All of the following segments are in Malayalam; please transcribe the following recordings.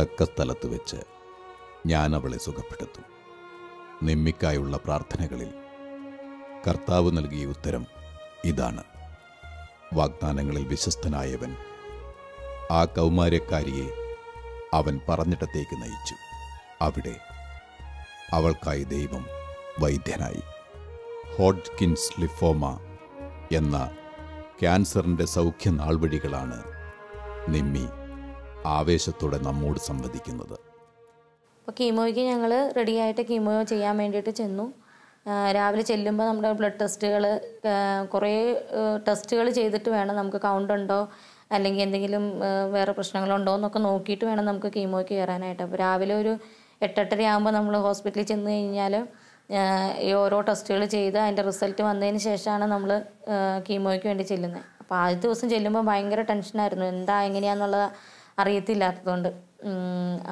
തക്ക സ്ഥലത്ത് വെച്ച് ഞാൻ അവളെ സുഖപ്പെടുത്തും നിമ്മിക്കായുള്ള പ്രാർത്ഥനകളിൽ കർത്താവ് നൽകിയ ഉത്തരം ഇതാണ് വാഗ്ദാനങ്ങളിൽ വിശ്വസ്തനായവൻ ആ കൗമാരക്കാരിയെ അവൻ പറഞ്ഞിട്ടത്തേക്ക് നയിച്ചു അവിടെ അവൾക്കായി ദൈവം വൈദ്യനായി ഹോഡ്കിൻസ് ലിഫോമ എന്ന ക്യാൻസറിൻ്റെ സൗഖ്യ നാൾവഴികളാണ് നിമ്മി ആവേശത്തോടെ നമ്മോട് സംവദിക്കുന്നത് അപ്പോൾ കീമോയ്ക്ക് ഞങ്ങൾ റെഡിയായിട്ട് കീമോ ചെയ്യാൻ വേണ്ടിയിട്ട് ചെന്നു രാവിലെ ചെല്ലുമ്പോൾ നമ്മുടെ ബ്ലഡ് ടെസ്റ്റുകൾ കുറേ ടെസ്റ്റുകൾ ചെയ്തിട്ട് വേണം നമുക്ക് കൗണ്ട് ഉണ്ടോ അല്ലെങ്കിൽ എന്തെങ്കിലും വേറെ പ്രശ്നങ്ങളുണ്ടോ എന്നൊക്കെ നോക്കിയിട്ട് വേണം നമുക്ക് കീമോയ്ക്ക് കയറാനായിട്ട് അപ്പോൾ രാവിലെ ഒരു എട്ടെട്ടര ആകുമ്പോൾ നമ്മൾ ഹോസ്പിറ്റലിൽ ചെന്ന് കഴിഞ്ഞാൽ ഈ ഓരോ ടെസ്റ്റുകൾ ചെയ്ത് അതിൻ്റെ റിസൾട്ട് വന്നതിന് ശേഷമാണ് നമ്മൾ കീമോയ്ക്ക് വേണ്ടി ചെല്ലുന്നത് അപ്പോൾ ആദ്യ ദിവസം ചെല്ലുമ്പോൾ ഭയങ്കര ടെൻഷനായിരുന്നു എന്താ എങ്ങനെയാണെന്നുള്ള അറിയത്തില്ലാത്തതുകൊണ്ട്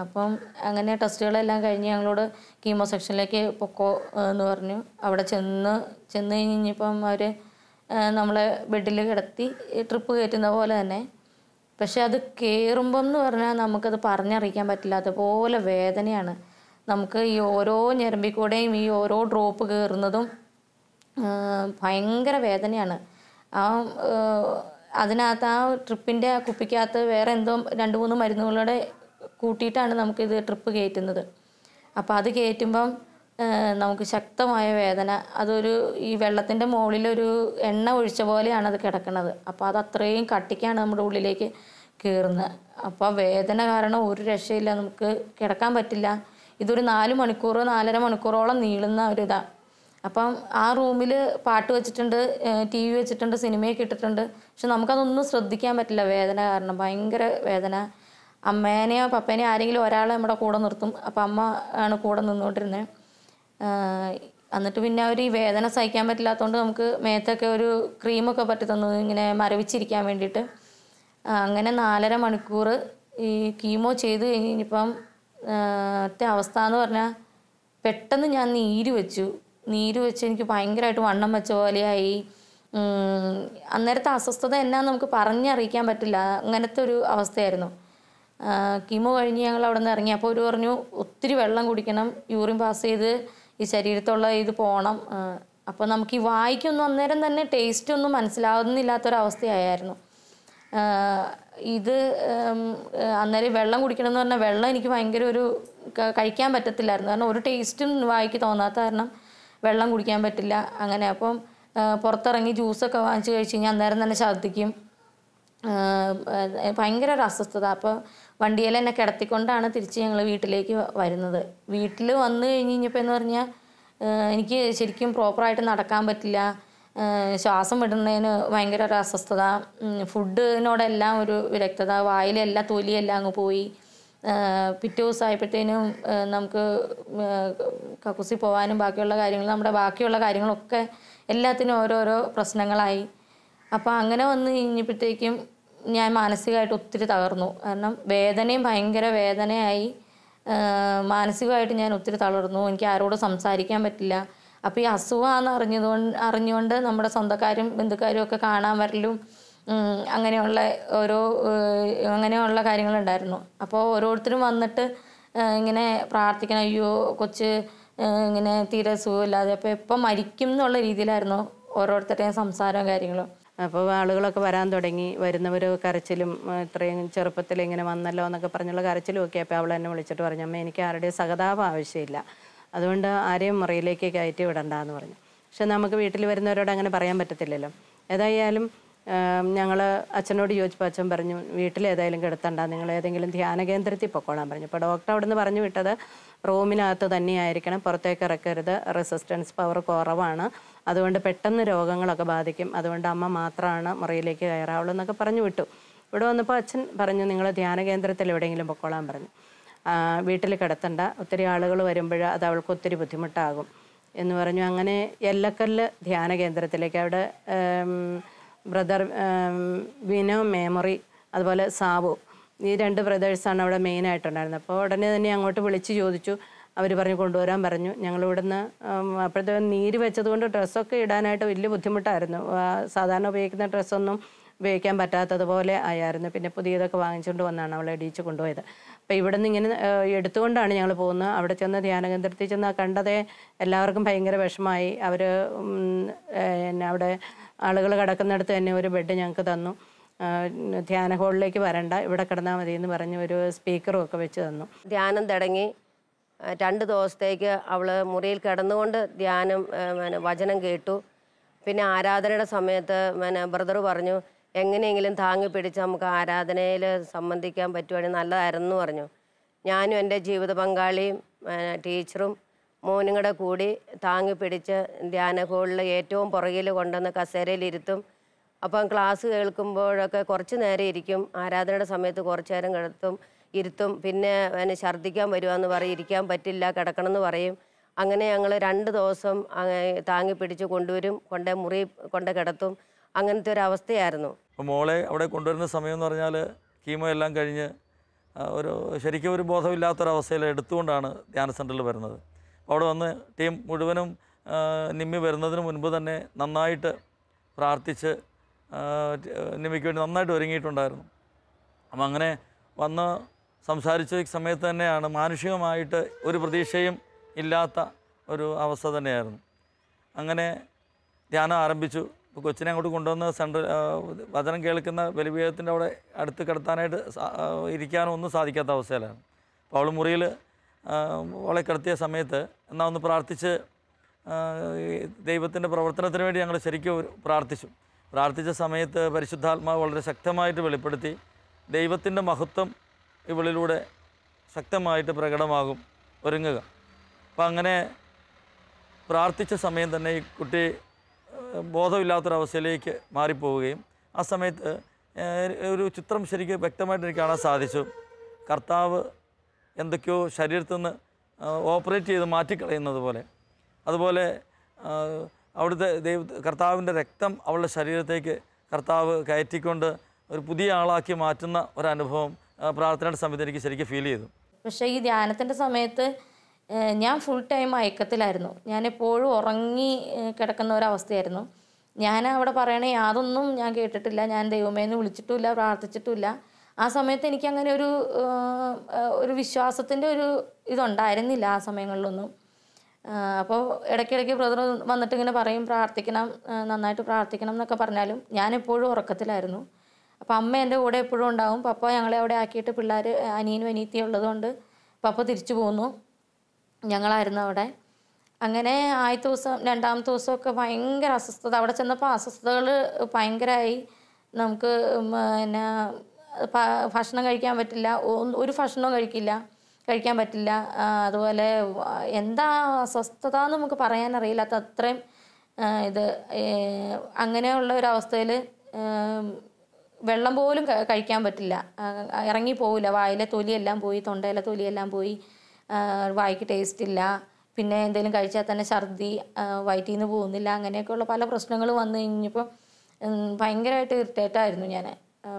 അപ്പം അങ്ങനെ ടെസ്റ്റുകളെല്ലാം കഴിഞ്ഞ് ഞങ്ങളോട് കീമോ സെക്ഷനിലേക്ക് പൊക്കോ എന്ന് പറഞ്ഞു അവിടെ ചെന്ന് ചെന്ന് കഴിഞ്ഞപ്പം അവർ നമ്മളെ ബെഡിൽ കിടത്തി ട്രിപ്പ് കയറ്റുന്ന പോലെ തന്നെ പക്ഷെ അത് കയറുമ്പം എന്ന് പറഞ്ഞാൽ നമുക്കത് പറഞ്ഞറിയിക്കാൻ പറ്റില്ലാത്ത പോലെ വേദനയാണ് നമുക്ക് ഈ ഓരോ ഞരമ്പിക്കൂടെയും ഈ ഓരോ ഡ്രോപ്പ് കയറുന്നതും ഭയങ്കര വേദനയാണ് ആ അതിനകത്ത് ആ ട്രിപ്പിൻ്റെ ആ കുപ്പിക്കകത്ത് വേറെ എന്തോ രണ്ട് മൂന്ന് മരുന്നുകളോടെ കൂട്ടിയിട്ടാണ് നമുക്കിത് ട്രിപ്പ് കയറ്റുന്നത് അപ്പോൾ അത് കയറ്റുമ്പം നമുക്ക് ശക്തമായ വേദന അതൊരു ഈ വെള്ളത്തിൻ്റെ മുകളിലൊരു എണ്ണ ഒഴിച്ച പോലെയാണ് അത് കിടക്കുന്നത് അപ്പോൾ അത് അത്രയും കട്ടിക്കാണ് നമ്മുടെ ഉള്ളിലേക്ക് കയറുന്നത് അപ്പോൾ വേദന കാരണം ഒരു രക്ഷയില്ല നമുക്ക് കിടക്കാൻ പറ്റില്ല ഇതൊരു നാല് മണിക്കൂർ നാലര മണിക്കൂറോളം നീളുന്ന ഒരു ഇതാണ് അപ്പം ആ റൂമിൽ പാട്ട് വെച്ചിട്ടുണ്ട് ടി വി വെച്ചിട്ടുണ്ട് സിനിമയൊക്കെ ഇട്ടിട്ടുണ്ട് പക്ഷെ നമുക്കതൊന്നും ശ്രദ്ധിക്കാൻ പറ്റില്ല വേദന കാരണം ഭയങ്കര വേദന അമ്മേനെയോ പപ്പേനെയോ ആരെങ്കിലും ഒരാളെ നമ്മുടെ കൂടെ നിർത്തും അപ്പം അമ്മ ആണ് കൂടെ നിന്നുകൊണ്ടിരുന്നത് എന്നിട്ട് പിന്നെ അവർ ഈ വേദന സഹിക്കാൻ പറ്റില്ലാത്തതുകൊണ്ട് നമുക്ക് മേത്തൊക്കെ ഒരു ക്രീമൊക്കെ പറ്റി തന്നു ഇങ്ങനെ മരവിച്ചിരിക്കാൻ വേണ്ടിയിട്ട് അങ്ങനെ നാലര മണിക്കൂർ ഈ കീമോ ചെയ്ത് കഴിഞ്ഞപ്പം അവസ്ഥ എന്ന് പറഞ്ഞാൽ പെട്ടെന്ന് ഞാൻ നീര് വെച്ചു നീര് വെച്ച് എനിക്ക് ഭയങ്കരമായിട്ട് വണ്ണം വെച്ച പോലെയായി അന്നേരത്തെ അസ്വസ്ഥത എന്നാന്ന് നമുക്ക് പറഞ്ഞറിയിക്കാൻ പറ്റില്ല അങ്ങനത്തെ ഒരു അവസ്ഥയായിരുന്നു കീമോ കഴിഞ്ഞ് ഞങ്ങൾ അവിടെ നിന്ന് ഇറങ്ങി അപ്പോൾ ഒരു പറഞ്ഞു ഒത്തിരി വെള്ളം കുടിക്കണം യൂറിൻ പാസ് ചെയ്ത് ഈ ശരീരത്തുള്ള ഇത് പോകണം അപ്പോൾ നമുക്ക് ഈ വായിക്കൊന്നും അന്നേരം തന്നെ ടേസ്റ്റ് ഒന്നും മനസ്സിലാവുന്നില്ലാത്തൊരവസ്ഥയായിരുന്നു ഇത് അന്നേരം വെള്ളം കുടിക്കണം എന്ന് പറഞ്ഞാൽ വെള്ളം എനിക്ക് ഭയങ്കര ഒരു കഴിക്കാൻ പറ്റത്തില്ലായിരുന്നു കാരണം ഒരു ടേസ്റ്റും വായിക്ക് തോന്നാത്ത കാരണം വെള്ളം കുടിക്കാൻ പറ്റില്ല അങ്ങനെ അപ്പം പുറത്തിറങ്ങി ജ്യൂസൊക്കെ വാങ്ങിച്ച് കഴിച്ച് കഴിഞ്ഞാൽ അന്നേരം തന്നെ ഛർദ്ദിക്കും ഭയങ്കര ഒരു അസ്വസ്ഥത അപ്പോൾ വണ്ടിയിൽ എന്നെ കിടത്തിക്കൊണ്ടാണ് തിരിച്ച് ഞങ്ങൾ വീട്ടിലേക്ക് വരുന്നത് വീട്ടിൽ വന്നു കഴിഞ്ഞ് കഴിഞ്ഞപ്പോൾ എന്ന് പറഞ്ഞാൽ എനിക്ക് ശരിക്കും പ്രോപ്പറായിട്ട് നടക്കാൻ പറ്റില്ല ശ്വാസം വിടുന്നതിന് ഭയങ്കര ഒരു അസ്വസ്ഥത ഫുഡിനോടെല്ലാം ഒരു വിരക്തത വായിലെല്ലാം തൊലിയെല്ലാം അങ്ങ് പോയി പിറ്റേ ആയപ്പോഴത്തേനും നമുക്ക് കക്കൂസി പോകാനും ബാക്കിയുള്ള കാര്യങ്ങൾ നമ്മുടെ ബാക്കിയുള്ള കാര്യങ്ങളൊക്കെ എല്ലാത്തിനും ഓരോരോ പ്രശ്നങ്ങളായി അപ്പോൾ അങ്ങനെ വന്ന് കഴിഞ്ഞപ്പോഴത്തേക്കും ഞാൻ മാനസികമായിട്ട് ഒത്തിരി തകർന്നു കാരണം വേദനയും ഭയങ്കര വേദനയായി മാനസികമായിട്ട് ഞാൻ ഒത്തിരി തളർന്നു എനിക്ക് ആരോടും സംസാരിക്കാൻ പറ്റില്ല അപ്പോൾ ഈ അസുഖമാണെന്ന് അറിഞ്ഞതുകൊണ്ട് അറിഞ്ഞുകൊണ്ട് നമ്മുടെ സ്വന്തക്കാരും ബന്ധുക്കാരും ഒക്കെ കാണാൻ വരലും അങ്ങനെയുള്ള ഓരോ അങ്ങനെയുള്ള കാര്യങ്ങളുണ്ടായിരുന്നു അപ്പോൾ ഓരോരുത്തരും വന്നിട്ട് ഇങ്ങനെ പ്രാർത്ഥിക്കണം അയ്യോ കൊച്ച് ഇങ്ങനെ തീരെ സുഖമില്ലാതെ അപ്പോൾ എപ്പം മരിക്കും എന്നുള്ള രീതിയിലായിരുന്നു ഓരോരുത്തരുടെയും സംസാരവും കാര്യങ്ങളും അപ്പോൾ ആളുകളൊക്കെ വരാൻ തുടങ്ങി വരുന്നവർ കരച്ചിലും ഇത്രയും ചെറുപ്പത്തിൽ ഇങ്ങനെ വന്നല്ലോ എന്നൊക്കെ പറഞ്ഞുള്ള കരച്ചിലും ഒക്കെ അപ്പോൾ അവൾ എന്നെ വിളിച്ചിട്ട് പറഞ്ഞു അമ്മ എനിക്ക് ആരുടെയും സഹതാപം ആവശ്യമില്ല അതുകൊണ്ട് ആരെയും മുറിയിലേക്ക് കയറ്റി വിടണ്ട എന്ന് പറഞ്ഞു പക്ഷെ നമുക്ക് വീട്ടിൽ വരുന്നവരോട് അങ്ങനെ പറയാൻ പറ്റത്തില്ലല്ലോ ഏതായാലും ഞങ്ങൾ അച്ഛനോട് ചോദിച്ചപ്പോൾ അച്ഛൻ പറഞ്ഞു വീട്ടിൽ കിടത്തണ്ട നിങ്ങൾ ഏതെങ്കിലും ധ്യാന കേന്ദ്രത്തിൽ പൊക്കോളാൻ പറഞ്ഞു അപ്പോൾ ഡോക്ടർ അവിടെ നിന്ന് പറഞ്ഞു വിട്ടത് റൂമിനകത്ത് തന്നെയായിരിക്കണം പുറത്തേക്ക് ഇറക്കരുത് റെസിസ്റ്റൻസ് പവർ കുറവാണ് അതുകൊണ്ട് പെട്ടെന്ന് രോഗങ്ങളൊക്കെ ബാധിക്കും അതുകൊണ്ട് അമ്മ മാത്രമാണ് മുറിയിലേക്ക് കയറാവുള്ളൂ എന്നൊക്കെ പറഞ്ഞു വിട്ടു ഇവിടെ വന്നപ്പോൾ അച്ഛൻ പറഞ്ഞു നിങ്ങൾ ധ്യാന കേന്ദ്രത്തിൽ എവിടെയെങ്കിലും പൊക്കോളാൻ പറഞ്ഞു വീട്ടിൽ കിടത്തണ്ട ഒത്തിരി ആളുകൾ വരുമ്പോൾ അത് അവൾക്ക് ഒത്തിരി ബുദ്ധിമുട്ടാകും എന്ന് പറഞ്ഞു അങ്ങനെ എല്ലക്കല്ല് ധ്യാന കേന്ദ്രത്തിലേക്ക് അവിടെ ബ്രദർ വിനോ മേമറി അതുപോലെ സാബു ഈ രണ്ട് ബ്രദേഴ്സാണ് അവിടെ മെയിനായിട്ടുണ്ടായിരുന്നത് അപ്പോൾ ഉടനെ തന്നെ അങ്ങോട്ട് വിളിച്ച് ചോദിച്ചു അവർ പറഞ്ഞു കൊണ്ടുവരാൻ പറഞ്ഞു ഞങ്ങൾ ഇവിടുന്ന് അപ്പോഴത്തെ നീര് വെച്ചതുകൊണ്ട് ഡ്രസ്സൊക്കെ ഇടാനായിട്ട് വലിയ ബുദ്ധിമുട്ടായിരുന്നു സാധാരണ ഉപയോഗിക്കുന്ന ഡ്രസ്സൊന്നും ഉപയോഗിക്കാൻ പറ്റാത്തതുപോലെ ആയായിരുന്നു പിന്നെ പുതിയതൊക്കെ വാങ്ങിച്ചുകൊണ്ട് വന്നാണ് അവളെ ഇടിച്ച് കൊണ്ടുപോയത് അപ്പോൾ ഇവിടെ നിന്ന് ഇങ്ങനെ എടുത്തുകൊണ്ടാണ് ഞങ്ങൾ പോകുന്നത് അവിടെ ചെന്ന് ധ്യാനകേന്ദ്രത്തിൽ ചെന്ന് കണ്ടതേ എല്ലാവർക്കും ഭയങ്കര വിഷമായി അവർ അവിടെ ആളുകൾ കിടക്കുന്നിടത്ത് തന്നെ ഒരു ബെഡ് ഞങ്ങൾക്ക് തന്നു ധ്യാന ഹോളിലേക്ക് വരണ്ട ഇവിടെ കിടന്നാൽ മതി എന്ന് പറഞ്ഞ് ഒരു സ്പീക്കറും ഒക്കെ വെച്ച് തന്നു ധ്യാനം തുടങ്ങി രണ്ട് ദിവസത്തേക്ക് അവൾ മുറിയിൽ കിടന്നുകൊണ്ട് ധ്യാനം പിന്നെ വചനം കേട്ടു പിന്നെ ആരാധനയുടെ സമയത്ത് പിന്നെ ബ്രദർ പറഞ്ഞു എങ്ങനെയെങ്കിലും താങ്ങി പിടിച്ച് നമുക്ക് ആരാധനയിൽ സംബന്ധിക്കാൻ പറ്റുവാണെങ്കിൽ നല്ലതായിരുന്നു പറഞ്ഞു ഞാനും എൻ്റെ ജീവിത പങ്കാളിയും ടീച്ചറും മോനും കൂടെ കൂടി താങ്ങി പിടിച്ച് ധ്യാന ഹോളിൽ ഏറ്റവും പുറകിൽ കൊണ്ടുവന്ന് കസേരയിലിരുത്തും അപ്പം ക്ലാസ് കേൾക്കുമ്പോഴൊക്കെ കുറച്ച് നേരം ഇരിക്കും ആരാധനയുടെ സമയത്ത് കുറച്ച് നേരം കിടത്തും ഇരുത്തും പിന്നെ എന്നെ ഛർദ്ദിക്കാൻ വരുവാന്ന് പറയും ഇരിക്കാൻ പറ്റില്ല കിടക്കണം എന്ന് പറയും അങ്ങനെ ഞങ്ങൾ രണ്ട് ദിവസം താങ്ങി പിടിച്ച് കൊണ്ടുവരും കൊണ്ട മുറി കൊണ്ട കിടത്തും അങ്ങനത്തെ ഒരു അവസ്ഥയായിരുന്നു മോളെ അവിടെ കൊണ്ടുവരുന്ന സമയം എന്ന് പറഞ്ഞാൽ കീമോ എല്ലാം കഴിഞ്ഞ് ഒരു ശരിക്കും ഒരു ബോധമില്ലാത്തൊരവസ്ഥയിൽ എടുത്തുകൊണ്ടാണ് ധ്യാന സെൻറ്ററിൽ വരുന്നത് അവിടെ വന്ന് ടീം മുഴുവനും നിമ്മി വരുന്നതിന് മുൻപ് തന്നെ നന്നായിട്ട് പ്രാർത്ഥിച്ച് നിമ്മിക്ക് വേണ്ടി നന്നായിട്ട് ഒരുങ്ങിയിട്ടുണ്ടായിരുന്നു അപ്പം അങ്ങനെ വന്ന് സംസാരിച്ച സമയത്ത് തന്നെയാണ് മാനുഷികമായിട്ട് ഒരു പ്രതീക്ഷയും ഇല്ലാത്ത ഒരു അവസ്ഥ തന്നെയായിരുന്നു അങ്ങനെ ധ്യാനം ആരംഭിച്ചു കൊച്ചിനെ അങ്ങോട്ട് കൊണ്ടുവന്ന് സെൻട്രൽ വചനം കേൾക്കുന്ന ബലിപീഠത്തിൻ്റെ അവിടെ അടുത്ത് കിടത്താനായിട്ട് ഇരിക്കാനോ ഒന്നും സാധിക്കാത്ത അവസ്ഥയിലാണ് അപ്പോൾ അവൾ മുറിയിൽ ഓളെ കിടത്തിയ സമയത്ത് എന്നാൽ ഒന്ന് പ്രാർത്ഥിച്ച് ദൈവത്തിൻ്റെ പ്രവർത്തനത്തിന് വേണ്ടി ഞങ്ങൾ ശരിക്കും പ്രാർത്ഥിച്ചു പ്രാർത്ഥിച്ച സമയത്ത് പരിശുദ്ധാത്മാവ് വളരെ ശക്തമായിട്ട് വെളിപ്പെടുത്തി ദൈവത്തിൻ്റെ മഹത്വം ഇവളിലൂടെ ശക്തമായിട്ട് പ്രകടമാകും ഒരുങ്ങുക അപ്പം അങ്ങനെ പ്രാർത്ഥിച്ച സമയം തന്നെ ഈ കുട്ടി ബോധമില്ലാത്തൊരവസ്ഥയിലേക്ക് മാറിപ്പോവുകയും ആ സമയത്ത് ഒരു ചിത്രം ശരിക്കും വ്യക്തമായിട്ട് എനിക്ക് കാണാൻ സാധിച്ചു കർത്താവ് എന്തൊക്കെയോ ശരീരത്തിൽ നിന്ന് ഓപ്പറേറ്റ് ചെയ്ത് മാറ്റിക്കളയുന്നത് പോലെ അതുപോലെ അവിടുത്തെ ദൈവ കർത്താവിൻ്റെ രക്തം അവളുടെ ശരീരത്തേക്ക് കർത്താവ് കയറ്റിക്കൊണ്ട് ഒരു പുതിയ ആളാക്കി മാറ്റുന്ന ഒരനുഭവം പ്രാർത്ഥനയുടെ സമയത്ത് എനിക്ക് ശരിക്കും ഫീൽ ചെയ്തു പക്ഷേ ഈ ധ്യാനത്തിൻ്റെ സമയത്ത് ഞാൻ ഫുൾ ടൈം അയക്കത്തിലായിരുന്നു ഞാൻ എപ്പോഴും ഉറങ്ങി കിടക്കുന്ന ഒരവസ്ഥയായിരുന്നു ഞാൻ അവിടെ പറയണേ യാതൊന്നും ഞാൻ കേട്ടിട്ടില്ല ഞാൻ ദൈവമേന്ന് വിളിച്ചിട്ടുമില്ല പ്രാർത്ഥിച്ചിട്ടുമില്ല ആ സമയത്ത് എനിക്ക് അങ്ങനെ ഒരു ഒരു വിശ്വാസത്തിൻ്റെ ഒരു ഇതുണ്ടായിരുന്നില്ല ആ സമയങ്ങളിലൊന്നും അപ്പോൾ ഇടയ്ക്കിടയ്ക്ക് ബ്രദർ വന്നിട്ട് ഇങ്ങനെ പറയും പ്രാർത്ഥിക്കണം നന്നായിട്ട് പ്രാർത്ഥിക്കണം എന്നൊക്കെ പറഞ്ഞാലും ഞാൻ എപ്പോഴും ഉറക്കത്തിലായിരുന്നു അപ്പോൾ അമ്മ എൻ്റെ കൂടെ എപ്പോഴും ഉണ്ടാവും പപ്പ ഞങ്ങളെ അവിടെ ആക്കിയിട്ട് പിള്ളേർ അനിയനും അനീത്തിയും ഉള്ളതുകൊണ്ട് പപ്പ തിരിച്ചു പോന്നു ഞങ്ങളായിരുന്നു അവിടെ അങ്ങനെ ആദ്യത്തെ ദിവസം രണ്ടാമത്തെ ദിവസമൊക്കെ ഭയങ്കര അസ്വസ്ഥത അവിടെ ചെന്നപ്പോൾ അസ്വസ്ഥതകൾ ഭയങ്കരമായി നമുക്ക് എന്നാ ഭക്ഷണം കഴിക്കാൻ പറ്റില്ല ഒരു ഭക്ഷണവും കഴിക്കില്ല കഴിക്കാൻ പറ്റില്ല അതുപോലെ എന്താ അസ്വസ്ഥത എന്ന് നമുക്ക് പറയാൻ അറിയില്ലാത്ത അത്രയും ഇത് അങ്ങനെയുള്ള ഒരു അവസ്ഥയിൽ വെള്ളം പോലും കഴിക്കാൻ പറ്റില്ല ഇറങ്ങി പോവില്ല വായിലെ തൊലിയെല്ലാം പോയി തൊണ്ടയിലെ തൊലിയെല്ലാം പോയി വായിക്ക് ടേസ്റ്റ് ഇല്ല പിന്നെ എന്തെങ്കിലും കഴിച്ചാൽ തന്നെ ഛർദി വയറ്റിൽ നിന്ന് പോകുന്നില്ല അങ്ങനെയൊക്കെയുള്ള പല പ്രശ്നങ്ങളും വന്നു കഴിഞ്ഞപ്പോൾ ഭയങ്കരമായിട്ട് ഇറിറ്റേറ്റായിരുന്നു ഞാൻ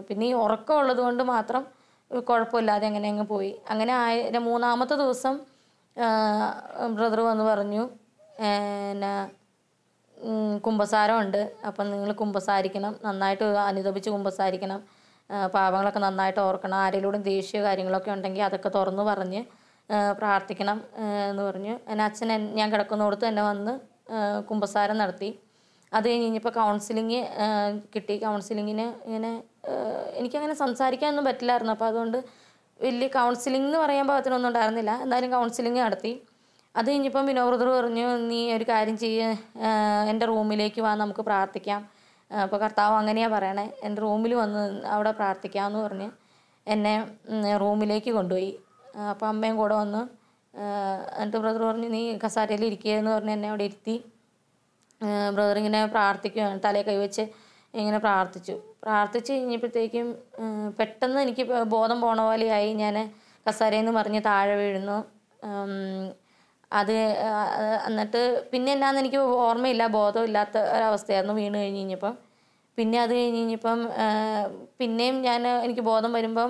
പിന്നെ ഈ ഉറക്കം ഉള്ളത് കൊണ്ട് മാത്രം കുഴപ്പമില്ലാതെ അങ്ങനെ അങ്ങ് പോയി അങ്ങനെ ആയ മൂന്നാമത്തെ ദിവസം ബ്രദർ വന്ന് പറഞ്ഞു എന്നാ കുംഭസാരമുണ്ട് അപ്പം നിങ്ങൾ കുമ്പസാരിക്കണം നന്നായിട്ട് അനുദപിച്ച് കുമ്പസാരിക്കണം പാവങ്ങളൊക്കെ നന്നായിട്ട് ഓർക്കണം ആരെങ്കിലും ദേഷ്യ കാര്യങ്ങളൊക്കെ ഉണ്ടെങ്കിൽ അതൊക്കെ തുറന്നു പറഞ്ഞ് പ്രാർത്ഥിക്കണം എന്ന് പറഞ്ഞു എൻ്റെ അച്ഛൻ ഞാൻ കിടക്കുന്നോടത്ത് എന്നെ വന്ന് കുമ്പസാരം നടത്തി അത് കഴിഞ്ഞപ്പോൾ കൗൺസിലിങ് കിട്ടി കൗൺസിലിങ്ങിന് ഇങ്ങനെ എനിക്കങ്ങനെ സംസാരിക്കാനൊന്നും പറ്റില്ലായിരുന്നു അപ്പോൾ അതുകൊണ്ട് വലിയ കൗൺസിലിംഗ് എന്ന് പറയാൻ പാകത്തിനൊന്നും ഉണ്ടായിരുന്നില്ല എന്തായാലും കൗൺസിലിംഗ് നടത്തി അത് കഴിഞ്ഞപ്പം വിനോദർ പറഞ്ഞു നീ ഒരു കാര്യം ചെയ്യുക എൻ്റെ റൂമിലേക്ക് വാ നമുക്ക് പ്രാർത്ഥിക്കാം അപ്പോൾ കർത്താവ് അങ്ങനെയാണ് പറയണേ എൻ്റെ റൂമിൽ വന്ന് അവിടെ പ്രാർത്ഥിക്കാമെന്ന് പറഞ്ഞ് എന്നെ റൂമിലേക്ക് കൊണ്ടുപോയി അപ്പോൾ അമ്മയും കൂടെ വന്ന് എൻ്റെ ബ്രദർ പറഞ്ഞു നീ കസാരയിൽ ഇരിക്കുകയെന്ന് പറഞ്ഞ് എന്നെ അവിടെ ഇരുത്തി ബ്രദർ ഇങ്ങനെ പ്രാർത്ഥിക്കുകയാണ് തലയിൽ കൈവച്ച് ഇങ്ങനെ പ്രാർത്ഥിച്ചു പ്രാർത്ഥിച്ച് കഴിഞ്ഞപ്പോഴത്തേക്കും പെട്ടെന്ന് എനിക്ക് ബോധം പോണ പോലെയായി ഞാൻ കസാരയെന്ന് പറഞ്ഞ് താഴെ വീഴുന്നു അത് എന്നിട്ട് പിന്നെ എന്നാന്ന് എനിക്ക് ഓർമ്മയില്ല ബോധമില്ലാത്ത ഒരവസ്ഥയായിരുന്നു വീണ് കഴിഞ്ഞ് കഴിഞ്ഞപ്പം പിന്നെ അത് കഴിഞ്ഞ് കഴിഞ്ഞപ്പം പിന്നെയും ഞാൻ എനിക്ക് ബോധം വരുമ്പം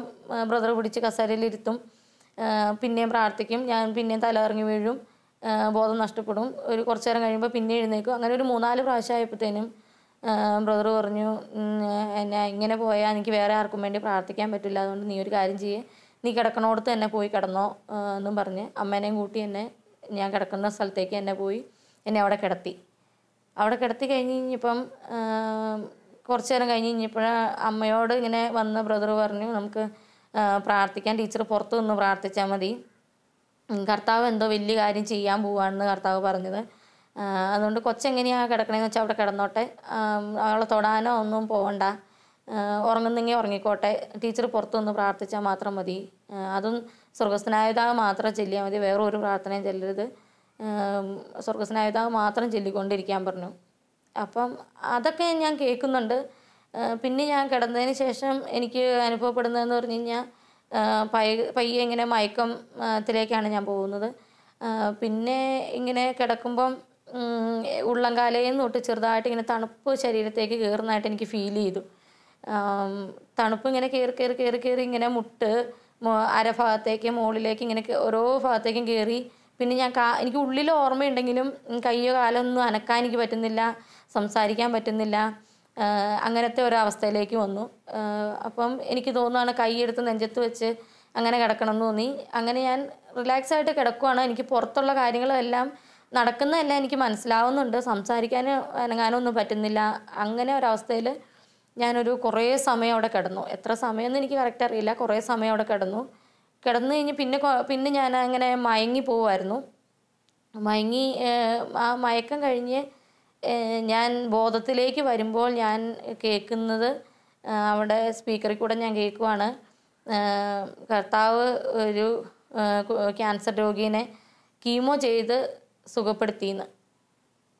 ബ്രദർ പിടിച്ച് കസേരയിലിരുത്തും പിന്നെയും പ്രാർത്ഥിക്കും ഞാൻ പിന്നെയും തല ഇറങ്ങി വീഴും ബോധം നഷ്ടപ്പെടും ഒരു കുറച്ച് നേരം കഴിയുമ്പോൾ പിന്നെ എഴുന്നേക്കും അങ്ങനെ ഒരു മൂന്നാല് പ്രാവശ്യം ആയപ്പോഴത്തേനും ബ്രദർ പറഞ്ഞു എന്നെ ഇങ്ങനെ പോയാൽ എനിക്ക് വേറെ ആർക്കും വേണ്ടി പ്രാർത്ഥിക്കാൻ പറ്റില്ല അതുകൊണ്ട് നീ ഒരു കാര്യം ചെയ്യേ നീ കിടക്കണോടത്ത് തന്നെ പോയി കിടന്നോ എന്നും പറഞ്ഞ് അമ്മേനെയും കൂട്ടി എന്നെ ഞാൻ കിടക്കുന്ന സ്ഥലത്തേക്ക് എന്നെ പോയി എന്നെ അവിടെ കിടത്തി അവിടെ കിടത്തി കഴിഞ്ഞ് കഴിഞ്ഞപ്പം കുറച്ച് നേരം കഴിഞ്ഞ് കഴിഞ്ഞപ്പോൾ അമ്മയോട് ഇങ്ങനെ വന്ന ബ്രദർ പറഞ്ഞു നമുക്ക് പ്രാർത്ഥിക്കാൻ ടീച്ചർ പുറത്ത് നിന്ന് പ്രാർത്ഥിച്ചാൽ മതി കർത്താവ് എന്തോ വലിയ കാര്യം ചെയ്യാൻ പോവാണെന്ന് കർത്താവ് പറഞ്ഞത് അതുകൊണ്ട് കൊച്ചെങ്ങനെയാണ് കിടക്കണേന്ന് വെച്ചാൽ അവിടെ കിടന്നോട്ടെ അവളെ തൊടാനോ ഒന്നും പോകണ്ട ഉറങ്ങുന്നെങ്കിൽ ഉറങ്ങിക്കോട്ടെ ടീച്ചർ പുറത്തു നിന്ന് പ്രാർത്ഥിച്ചാൽ മാത്രം മതി അതും സ്വർഗസ്നായുതാവ് മാത്രം ചെല്ലിയാൽ മതി വേറെ ഒരു പ്രാർത്ഥനയും ചെല്ലരുത് സ്വർഗസ്നായുതാവ് മാത്രം ചെല്ലിക്കൊണ്ടിരിക്കാൻ പറഞ്ഞു അപ്പം അതൊക്കെ ഞാൻ കേൾക്കുന്നുണ്ട് പിന്നെ ഞാൻ കിടന്നതിന് ശേഷം എനിക്ക് അനുഭവപ്പെടുന്നതെന്ന് പറഞ്ഞു കഴിഞ്ഞാൽ പയ്യ പയ്യെ ഇങ്ങനെ ത്തിലേക്കാണ് ഞാൻ പോകുന്നത് പിന്നെ ഇങ്ങനെ കിടക്കുമ്പം ഉള്ളം നിന്ന് തൊട്ട് ചെറുതായിട്ട് ഇങ്ങനെ തണുപ്പ് ശരീരത്തേക്ക് കയറുന്നതായിട്ട് എനിക്ക് ഫീൽ ചെയ്തു തണുപ്പ് ഇങ്ങനെ കയറി കയറി കയറി കയറി ഇങ്ങനെ മുട്ട് അരഭാഗത്തേക്ക് മുകളിലേക്ക് ഇങ്ങനെ ഓരോ ഭാഗത്തേക്കും കയറി പിന്നെ ഞാൻ കാ എനിക്ക് ഉള്ളിൽ ഓർമ്മയുണ്ടെങ്കിലും കയ്യോ കാലോ ഒന്നും അനക്കാൻ എനിക്ക് പറ്റുന്നില്ല സംസാരിക്കാൻ പറ്റുന്നില്ല അങ്ങനത്തെ ഒരവസ്ഥയിലേക്ക് വന്നു അപ്പം എനിക്ക് തോന്നുകയാണ് കൈയെടുത്ത് നെഞ്ചത്ത് വെച്ച് അങ്ങനെ കിടക്കണം എന്ന് തോന്നി അങ്ങനെ ഞാൻ റിലാക്സ് ആയിട്ട് കിടക്കുവാണ് എനിക്ക് പുറത്തുള്ള കാര്യങ്ങളെല്ലാം നടക്കുന്നതെല്ലാം എനിക്ക് മനസ്സിലാവുന്നുണ്ട് സംസാരിക്കാൻ അനങ്ങാനൊന്നും പറ്റുന്നില്ല അങ്ങനെ ഒരവസ്ഥയിൽ ഞാനൊരു കുറേ സമയം അവിടെ കിടന്നു എത്ര സമയമെന്ന് എനിക്ക് കറക്റ്റ് അറിയില്ല കുറേ സമയം അവിടെ കിടന്നു കിടന്നു കഴിഞ്ഞ് പിന്നെ പിന്നെ ഞാൻ അങ്ങനെ മയങ്ങി പോവായിരുന്നു മയങ്ങി ആ മയക്കം കഴിഞ്ഞ് ഞാൻ ബോധത്തിലേക്ക് വരുമ്പോൾ ഞാൻ കേൾക്കുന്നത് അവിടെ സ്പീക്കറിൽ കൂടെ ഞാൻ കേൾക്കുവാണ് കർത്താവ് ഒരു ക്യാൻസർ രോഗീനെ കീമോ ചെയ്ത് സുഖപ്പെടുത്തിയെന്ന്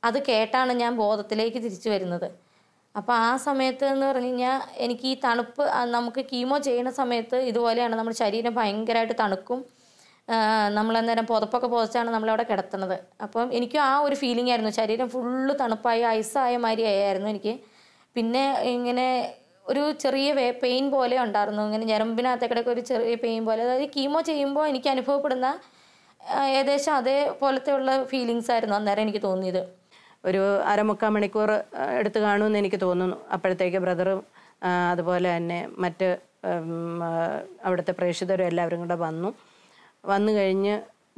അത് കേട്ടാണ് ഞാൻ ബോധത്തിലേക്ക് തിരിച്ചു വരുന്നത് അപ്പോൾ ആ സമയത്ത് എന്ന് പറഞ്ഞു കഴിഞ്ഞാൽ എനിക്ക് ഈ തണുപ്പ് നമുക്ക് കീമോ ചെയ്യുന്ന സമയത്ത് ഇതുപോലെയാണ് നമ്മുടെ ശരീരം ഭയങ്കരമായിട്ട് തണുക്കും നമ്മളന്നേരം പുതപ്പൊക്കെ പുതച്ചാണ് നമ്മളവിടെ കിടത്തുന്നത് അപ്പം എനിക്ക് ആ ഒരു ഫീലിംഗ് ആയിരുന്നു ശരീരം ഫുള്ള് തണുപ്പായി ഐസായ മാതിരി ആയിരുന്നു എനിക്ക് പിന്നെ ഇങ്ങനെ ഒരു ചെറിയ പെയിൻ പോലെ ഉണ്ടായിരുന്നു ഇങ്ങനെ ഞരമ്പിനകത്തേക്കിടയ്ക്ക് ഒരു ചെറിയ പെയിൻ പോലെ അതായത് കീമോ ചെയ്യുമ്പോൾ എനിക്ക് അനുഭവപ്പെടുന്ന ഏകദേശം അതേപോലത്തെ ഉള്ള ഫീലിങ്സ് ആയിരുന്നു അന്നേരം എനിക്ക് തോന്നിയത് ഒരു അരമുക്കാൽ മണിക്കൂർ എടുത്ത് കാണുമെന്ന് എനിക്ക് തോന്നുന്നു അപ്പോഴത്തേക്ക് ബ്രദറും അതുപോലെ തന്നെ മറ്റ് അവിടുത്തെ പ്രേക്ഷിതരും എല്ലാവരും കൂടെ വന്നു വന്നു കഴിഞ്ഞ്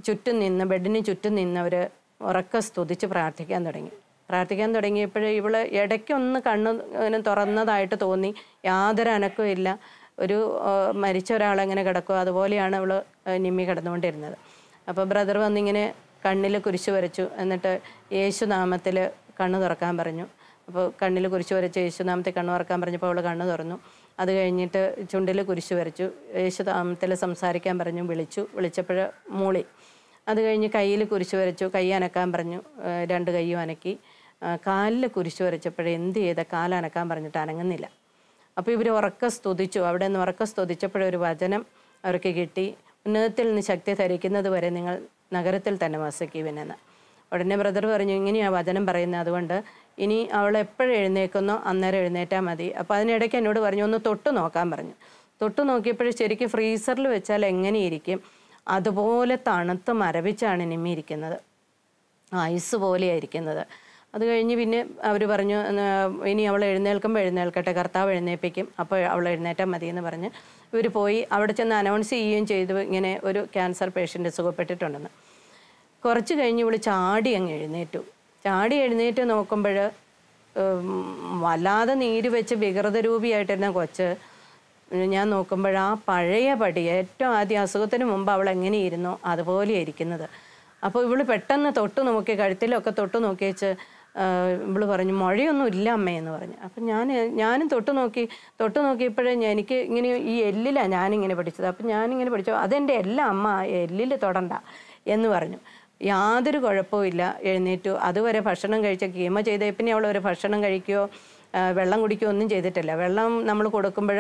ചുറ്റും നിന്ന് ബെഡിന് ചുറ്റും നിന്നവർ ഉറക്കം സ്തുതിച്ച് പ്രാർത്ഥിക്കാൻ തുടങ്ങി പ്രാർത്ഥിക്കാൻ തുടങ്ങിയപ്പോൾ ഇവള് ഇടയ്ക്കൊന്ന് കണ്ണ് ഇങ്ങനെ തുറന്നതായിട്ട് തോന്നി യാതൊരു അനക്കവും ഇല്ല ഒരു മരിച്ച ഒരാളെങ്ങനെ കിടക്കുക അതുപോലെയാണ് അവൾ നിമ്മി കിടന്നുകൊണ്ടിരുന്നത് അപ്പോൾ ബ്രദർ വന്നിങ്ങനെ കണ്ണിൽ കുരിശ് വരച്ചു എന്നിട്ട് യേശുനാമത്തിൽ കണ്ണ് തുറക്കാൻ പറഞ്ഞു അപ്പോൾ കണ്ണിൽ കുരിശ് വരച്ച് യേശുനാമത്തിൽ കണ്ണ് തുറക്കാൻ പറഞ്ഞപ്പോൾ അവൾ കണ്ണ് തുറന്നു അത് കഴിഞ്ഞിട്ട് ചുണ്ടിൽ കുരിശ് വരച്ചു താമത്തിൽ സംസാരിക്കാൻ പറഞ്ഞു വിളിച്ചു വിളിച്ചപ്പോൾ മൂളി അത് കഴിഞ്ഞ് കയ്യിൽ കുരിശ് വരച്ചു കൈ അനക്കാൻ പറഞ്ഞു രണ്ട് കൈയും അനക്കി കാലിൽ കുരിശ് വരച്ചപ്പോഴേ എന്ത് ചെയ്ത കാലനക്കാൻ പറഞ്ഞിട്ട് അനങ്ങുന്നില്ല അപ്പോൾ ഇവർ ഉറക്ക സ്തുതിച്ചു അവിടെ നിന്ന് ഉറക്ക സ്തുതിച്ചപ്പോഴൊരു വചനം അവർക്ക് കിട്ടി ഉന്നതത്തിൽ നിന്ന് ശക്തി ധരിക്കുന്നത് വരെ നിങ്ങൾ നഗരത്തിൽ തന്നെ വസിക്കുവിനെന്ന് ഉടനെ ബ്രദർ പറഞ്ഞു ഇങ്ങനെയാണ് വചനം പറയുന്നത് അതുകൊണ്ട് ഇനി അവൾ എപ്പോഴും എഴുന്നേക്കുന്നോ അന്നേരം എഴുന്നേറ്റാൽ മതി അപ്പോൾ അതിനിടയ്ക്ക് എന്നോട് പറഞ്ഞു ഒന്ന് തൊട്ട് നോക്കാൻ പറഞ്ഞു തൊട്ട് നോക്കിയപ്പോൾ ശരിക്കും ഫ്രീസറിൽ വെച്ചാൽ എങ്ങനെയിരിക്കും അതുപോലെ തണുത്ത് മരവിച്ചാണ് നിമ്മി ഇരിക്കുന്നത് ഐസ് പോലെയായിരിക്കുന്നത് അത് കഴിഞ്ഞ് പിന്നെ അവർ പറഞ്ഞു ഇനി അവൾ എഴുന്നേൽക്കുമ്പോൾ എഴുന്നേൽക്കട്ടെ കർത്താവ് എഴുന്നേൽപ്പിക്കും അപ്പോൾ അവൾ എഴുന്നേറ്റാൽ മതി എന്ന് പറഞ്ഞ് ഇവർ പോയി അവിടെ ചെന്ന് അനൗൺസ് ചെയ്യുകയും ചെയ്തു ഇങ്ങനെ ഒരു ക്യാൻസർ പേഷ്യൻ്റ് സുഖപ്പെട്ടിട്ടുണ്ടെന്ന് കുറച്ച് കഴിഞ്ഞ് ഇവള് ചാടി അങ്ങ് എഴുന്നേറ്റു ചാടി എഴുന്നേറ്റ് നോക്കുമ്പോൾ വല്ലാതെ നീര് വെച്ച് രൂപിയായിട്ടിരുന്ന കൊച്ച് ഞാൻ നോക്കുമ്പോൾ ആ പഴയ പടി ഏറ്റവും ആദ്യം അസുഖത്തിന് മുമ്പ് അവൾ എങ്ങനെ ഇരുന്നോ അതുപോലെ ഇരിക്കുന്നത് അപ്പോൾ ഇവള് പെട്ടെന്ന് തൊട്ട് നോക്കി കഴുത്തിലൊക്കെ തൊട്ട് നോക്കി വെച്ച് ഇവള് പറഞ്ഞു മഴയൊന്നും ഇല്ല അമ്മയെന്ന് പറഞ്ഞു അപ്പം ഞാൻ ഞാനും തൊട്ട് നോക്കി തൊട്ട് നോക്കിയപ്പോഴേ എനിക്ക് ഇങ്ങനെ ഈ എല്ലിലാണ് ഞാനിങ്ങനെ പഠിച്ചത് അപ്പം ഞാനിങ്ങനെ പഠിച്ചു അതെൻ്റെ എല്ലാം അമ്മ എല്ലിൽ തൊടണ്ട എന്ന് പറഞ്ഞു യാതൊരു കുഴപ്പമില്ല എഴുന്നേറ്റു അതുവരെ ഭക്ഷണം കഴിച്ച കീമ ചെയ്ത പിന്നെ അവൾ ഒരു ഭക്ഷണം കഴിക്കുകയോ വെള്ളം കുടിക്കുകയോ ഒന്നും ചെയ്തിട്ടില്ല വെള്ളം നമ്മൾ കൊടുക്കുമ്പോഴ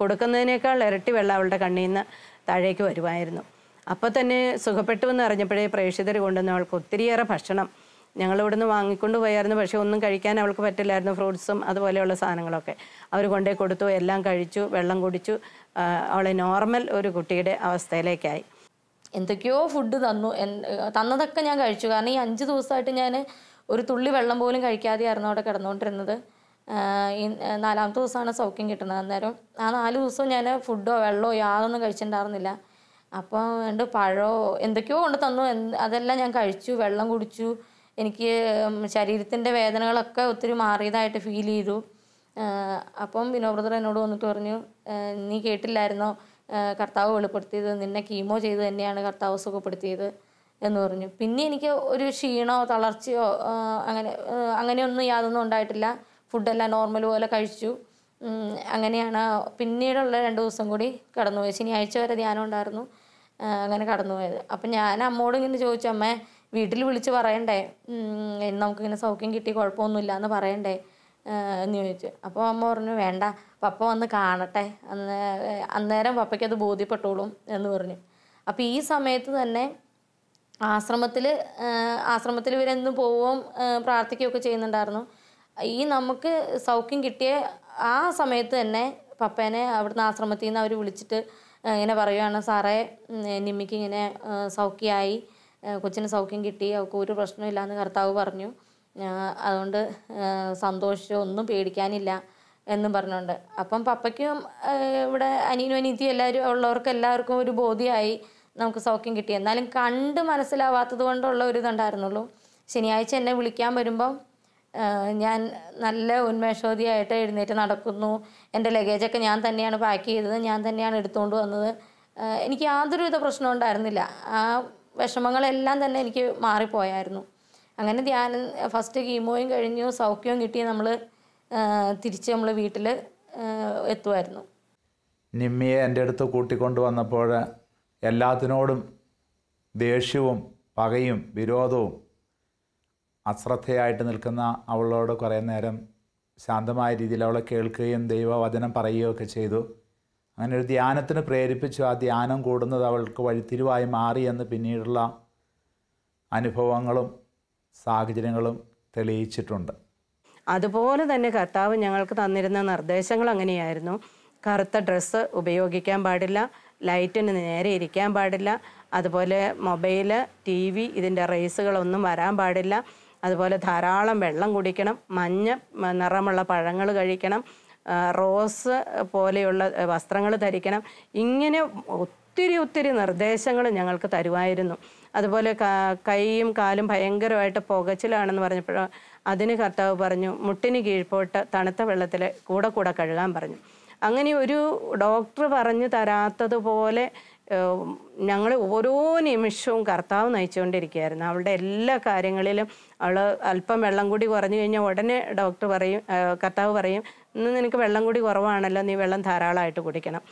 കൊടുക്കുന്നതിനേക്കാൾ ഇരട്ടി വെള്ളം അവളുടെ കണ്ണിൽ നിന്ന് താഴേക്ക് വരുമായിരുന്നു അപ്പോൾ തന്നെ സുഖപ്പെട്ടു എന്ന് അറിഞ്ഞപ്പോഴേ പ്രേക്ഷിതർ കൊണ്ടുവന്ന അവൾക്ക് ഒത്തിരിയേറെ ഭക്ഷണം ഞങ്ങൾ നിന്ന് വാങ്ങിക്കൊണ്ട് പോയായിരുന്നു പക്ഷേ ഒന്നും കഴിക്കാൻ അവൾക്ക് പറ്റില്ലായിരുന്നു ഫ്രൂട്ട്സും അതുപോലെയുള്ള സാധനങ്ങളൊക്കെ അവർ കൊണ്ടേ കൊടുത്തു എല്ലാം കഴിച്ചു വെള്ളം കുടിച്ചു അവളെ നോർമൽ ഒരു കുട്ടിയുടെ അവസ്ഥയിലേക്കായി എന്തൊക്കെയോ ഫുഡ് തന്നു തന്നതൊക്കെ ഞാൻ കഴിച്ചു കാരണം ഈ അഞ്ച് ദിവസമായിട്ട് ഞാൻ ഒരു തുള്ളി വെള്ളം പോലും ആയിരുന്നു അവിടെ കിടന്നുകൊണ്ടിരുന്നത് ഈ നാലാമത്തെ ദിവസമാണ് സൗഖ്യം കിട്ടുന്നത് അന്നേരം ആ നാല് ദിവസവും ഞാൻ ഫുഡോ വെള്ളമോ യാതൊന്നും കഴിച്ചിട്ടുണ്ടായിരുന്നില്ല അപ്പോൾ വേണ്ട പഴമോ എന്തൊക്കെയോ കൊണ്ട് തന്നു അതെല്ലാം ഞാൻ കഴിച്ചു വെള്ളം കുടിച്ചു എനിക്ക് ശരീരത്തിൻ്റെ വേദനകളൊക്കെ ഒത്തിരി മാറിയതായിട്ട് ഫീൽ ചെയ്തു അപ്പം വിനോബ്രദർ എന്നോട് വന്നിട്ട് പറഞ്ഞു നീ കേട്ടില്ലായിരുന്നോ കർത്താവ് വെളിപ്പെടുത്തിയത് നിന്നെ കീമോ ചെയ്ത് തന്നെയാണ് കർത്താവ് സുഖപ്പെടുത്തിയത് എന്ന് പറഞ്ഞു പിന്നെ എനിക്ക് ഒരു ക്ഷീണോ തളർച്ചയോ അങ്ങനെ അങ്ങനെയൊന്നും യാതൊന്നും ഉണ്ടായിട്ടില്ല ഫുഡെല്ലാം നോർമൽ പോലെ കഴിച്ചു അങ്ങനെയാണ് പിന്നീടുള്ള രണ്ട് ദിവസം കൂടി കടന്നുപോയത് ശനിയാഴ്ച വരെ ധ്യാനം ഉണ്ടായിരുന്നു അങ്ങനെ കടന്നുപോയത് അപ്പം ഞാൻ അമ്മോട് ഇങ്ങനെ ചോദിച്ചു അമ്മേ വീട്ടിൽ വിളിച്ച് പറയണ്ടേ നമുക്കിങ്ങനെ സൗഖ്യം കിട്ടി കുഴപ്പമൊന്നുമില്ല എന്ന് പറയണ്ടേ എന്ന് ചോദിച്ചു അപ്പോൾ അമ്മ പറഞ്ഞു വേണ്ട പപ്പ വന്ന് കാണട്ടെ അന്ന് അന്നേരം പപ്പയ്ക്കത് ബോധ്യപ്പെട്ടോളും എന്ന് പറഞ്ഞു അപ്പോൾ ഈ സമയത്ത് തന്നെ ആശ്രമത്തിൽ ആശ്രമത്തിൽ ഇവരെന്ന് പോവുകയും പ്രാർത്ഥിക്കുകയൊക്കെ ചെയ്യുന്നുണ്ടായിരുന്നു ഈ നമുക്ക് സൗഖ്യം കിട്ടിയ ആ സമയത്ത് തന്നെ പപ്പേനെ അവിടുന്ന് ആശ്രമത്തിൽ നിന്ന് അവർ വിളിച്ചിട്ട് ഇങ്ങനെ പറയുകയാണ് സാറേ നിമ്മിക്ക് ഇങ്ങനെ സൗഖ്യമായി കൊച്ചിന് സൗഖ്യം കിട്ടി അവൾക്ക് ഒരു പ്രശ്നമില്ല എന്ന് കർത്താവ് പറഞ്ഞു അതുകൊണ്ട് സന്തോഷിച്ചോ ഒന്നും പേടിക്കാനില്ല എന്നും പറഞ്ഞുകൊണ്ട് അപ്പം പപ്പയ്ക്കും ഇവിടെ അനിയനും അനിയത്തിയും എല്ലാവരും ഉള്ളവർക്ക് എല്ലാവർക്കും ഒരു ബോധ്യമായി നമുക്ക് സൗഖ്യം കിട്ടി എന്നാലും കണ്ട് മനസ്സിലാവാത്തത് കൊണ്ടുള്ള ഒരു ഇതുണ്ടായിരുന്നുള്ളൂ ശനിയാഴ്ച എന്നെ വിളിക്കാൻ വരുമ്പം ഞാൻ നല്ല ഉന്മേഷോധിയായിട്ട് എഴുന്നേറ്റ് നടക്കുന്നു എൻ്റെ ലഗേജൊക്കെ ഞാൻ തന്നെയാണ് പാക്ക് ചെയ്തത് ഞാൻ തന്നെയാണ് എടുത്തുകൊണ്ട് വന്നത് എനിക്ക് യാതൊരുവിധ പ്രശ്നവും ഉണ്ടായിരുന്നില്ല ആ വിഷമങ്ങളെല്ലാം തന്നെ എനിക്ക് മാറിപ്പോയായിരുന്നു അങ്ങനെ ധ്യാനം ഫസ്റ്റ് കീമോയും കഴിഞ്ഞു സൗഖ്യവും കിട്ടി നമ്മൾ തിരിച്ച് നമ്മൾ വീട്ടിൽ എത്തുമായിരുന്നു നിമ്മിയെ എൻ്റെ അടുത്ത് കൂട്ടിക്കൊണ്ടു വന്നപ്പോൾ എല്ലാത്തിനോടും ദേഷ്യവും പകയും വിരോധവും അശ്രദ്ധയായിട്ട് നിൽക്കുന്ന അവളോട് കുറേ നേരം ശാന്തമായ രീതിയിൽ അവളെ കേൾക്കുകയും ദൈവവചനം പറയുകയും ഒക്കെ ചെയ്തു അങ്ങനെ ഒരു ധ്യാനത്തിന് പ്രേരിപ്പിച്ചു ആ ധ്യാനം കൂടുന്നത് അവൾക്ക് വഴിത്തിരിവായി മാറി എന്ന് പിന്നീടുള്ള അനുഭവങ്ങളും സാഹചര്യങ്ങളും തെളിയിച്ചിട്ടുണ്ട് അതുപോലെ തന്നെ കർത്താവ് ഞങ്ങൾക്ക് തന്നിരുന്ന നിർദ്ദേശങ്ങൾ അങ്ങനെയായിരുന്നു കറുത്ത ഡ്രസ്സ് ഉപയോഗിക്കാൻ പാടില്ല ലൈറ്റിന് നേരെ ഇരിക്കാൻ പാടില്ല അതുപോലെ മൊബൈൽ ടി വി ഇതിൻ്റെ റേസുകളൊന്നും വരാൻ പാടില്ല അതുപോലെ ധാരാളം വെള്ളം കുടിക്കണം മഞ്ഞ നിറമുള്ള പഴങ്ങൾ കഴിക്കണം റോസ് പോലെയുള്ള വസ്ത്രങ്ങൾ ധരിക്കണം ഇങ്ങനെ ഒത്തിരി ഒത്തിരി നിർദ്ദേശങ്ങൾ ഞങ്ങൾക്ക് തരുമായിരുന്നു അതുപോലെ കൈയും കാലും ഭയങ്കരമായിട്ട് പുകച്ചിലാണെന്ന് പറഞ്ഞപ്പോൾ അതിന് കർത്താവ് പറഞ്ഞു മുട്ടിന് കീഴ്പോട്ട് തണുത്ത വെള്ളത്തിൽ കൂടെ കൂടെ കഴുകാൻ പറഞ്ഞു അങ്ങനെ ഒരു ഡോക്ടർ പറഞ്ഞു തരാത്തതുപോലെ ഞങ്ങൾ ഓരോ നിമിഷവും കർത്താവ് നയിച്ചുകൊണ്ടിരിക്കുകയായിരുന്നു അവളുടെ എല്ലാ കാര്യങ്ങളിലും അവൾ അല്പം വെള്ളം കൂടി കുറഞ്ഞു കഴിഞ്ഞാൽ ഉടനെ ഡോക്ടർ പറയും കർത്താവ് പറയും ഇന്ന് നിനക്ക് വെള്ളം കൂടി കുറവാണല്ലോ നീ വെള്ളം ധാരാളമായിട്ട് കുടിക്കണം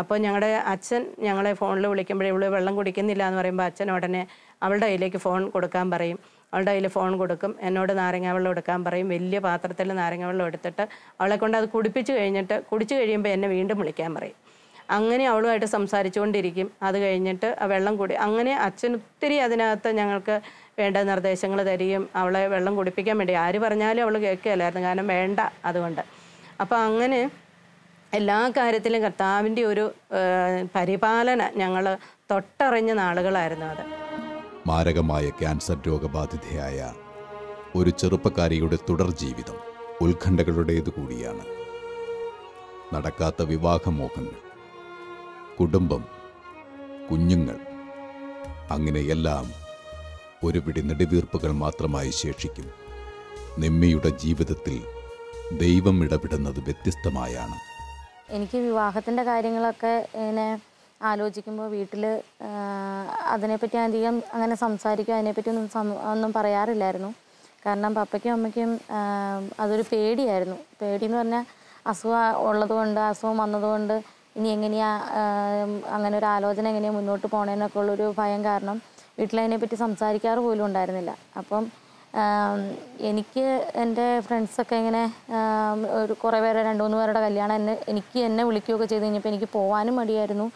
അപ്പോൾ ഞങ്ങളുടെ അച്ഛൻ ഞങ്ങളെ ഫോണിൽ വിളിക്കുമ്പോഴേ ഇവിടെ വെള്ളം കുടിക്കുന്നില്ല എന്ന് പറയുമ്പോൾ അച്ഛൻ ഉടനെ അവളുടെ കയ്യിലേക്ക് ഫോൺ കൊടുക്കാൻ പറയും അവളുടെ കയ്യിൽ ഫോൺ കൊടുക്കും എന്നോട് നാരങ്ങ വെള്ളം എടുക്കാൻ പറയും വലിയ പാത്രത്തിൽ നാരങ്ങ വെള്ളം എടുത്തിട്ട് അവളെ കൊണ്ട് അത് കുടിപ്പിച്ച് കഴിഞ്ഞിട്ട് കുടിച്ച് കഴിയുമ്പോൾ എന്നെ വീണ്ടും വിളിക്കാൻ പറയും അങ്ങനെ അവളുമായിട്ട് സംസാരിച്ചുകൊണ്ടിരിക്കും അത് കഴിഞ്ഞിട്ട് വെള്ളം കുടി അങ്ങനെ അച്ഛൻ ഒത്തിരി അതിനകത്ത് ഞങ്ങൾക്ക് വേണ്ട നിർദ്ദേശങ്ങൾ തരികയും അവളെ വെള്ളം കുടിപ്പിക്കാൻ വേണ്ടി ആര് പറഞ്ഞാലും അവൾ കേൾക്കുകയല്ലായിരുന്നു കാരണം വേണ്ട അതുകൊണ്ട് അപ്പോൾ അങ്ങനെ എല്ലാ കാര്യത്തിലും കർത്താവിൻ്റെ ഒരു പരിപാലന ഞങ്ങൾ തൊട്ടറിഞ്ഞ നാളുകളായിരുന്നു അത് മാരകമായ ക്യാൻസർ രോഗബാധിതയായ ഒരു ചെറുപ്പക്കാരിയുടെ തുടർ ജീവിതം ഉത്കണ്ഠകളുടേത് കൂടിയാണ് നടക്കാത്ത വിവാഹമോഹങ്ങൾ കുടുംബം കുഞ്ഞുങ്ങൾ അങ്ങനെയെല്ലാം ഒരു പിടി നെടുവീർപ്പുകൾ മാത്രമായി ശേഷിക്കും നിമ്മയുടെ ജീവിതത്തിൽ ദൈവം ഇടപെടുന്നത് വ്യത്യസ്തമായാണ് എനിക്ക് വിവാഹത്തിൻ്റെ കാര്യങ്ങളൊക്കെ ഇങ്ങനെ ആലോചിക്കുമ്പോൾ വീട്ടിൽ അതിനെപ്പറ്റി അധികം അങ്ങനെ സംസാരിക്കുക അതിനെപ്പറ്റി ഒന്നും ഒന്നും പറയാറില്ലായിരുന്നു കാരണം പപ്പയ്ക്കും അമ്മയ്ക്കും അതൊരു പേടിയായിരുന്നു പേടി എന്ന് പറഞ്ഞാൽ അസുഖം ഉള്ളതുകൊണ്ട് അസുഖം വന്നതുകൊണ്ട് ഇനി എങ്ങനെയാ അങ്ങനെ ഒരു ആലോചന എങ്ങനെയാണ് മുന്നോട്ട് പോകണമെന്നൊക്കെ ഉള്ളൊരു ഭയം കാരണം വീട്ടിലതിനെപ്പറ്റി സംസാരിക്കാറ് പോലും ഉണ്ടായിരുന്നില്ല അപ്പം എനിക്ക് എൻ്റെ ഫ്രണ്ട്സൊക്കെ ഇങ്ങനെ ഒരു കുറേ പേരെ രണ്ട് മൂന്ന് പേരുടെ കല്യാണം എന്നെ എനിക്ക് എന്നെ വിളിക്കുകയൊക്കെ ചെയ്ത് കഴിഞ്ഞപ്പോൾ എനിക്ക് പോകാനും മടിയായിരുന്നു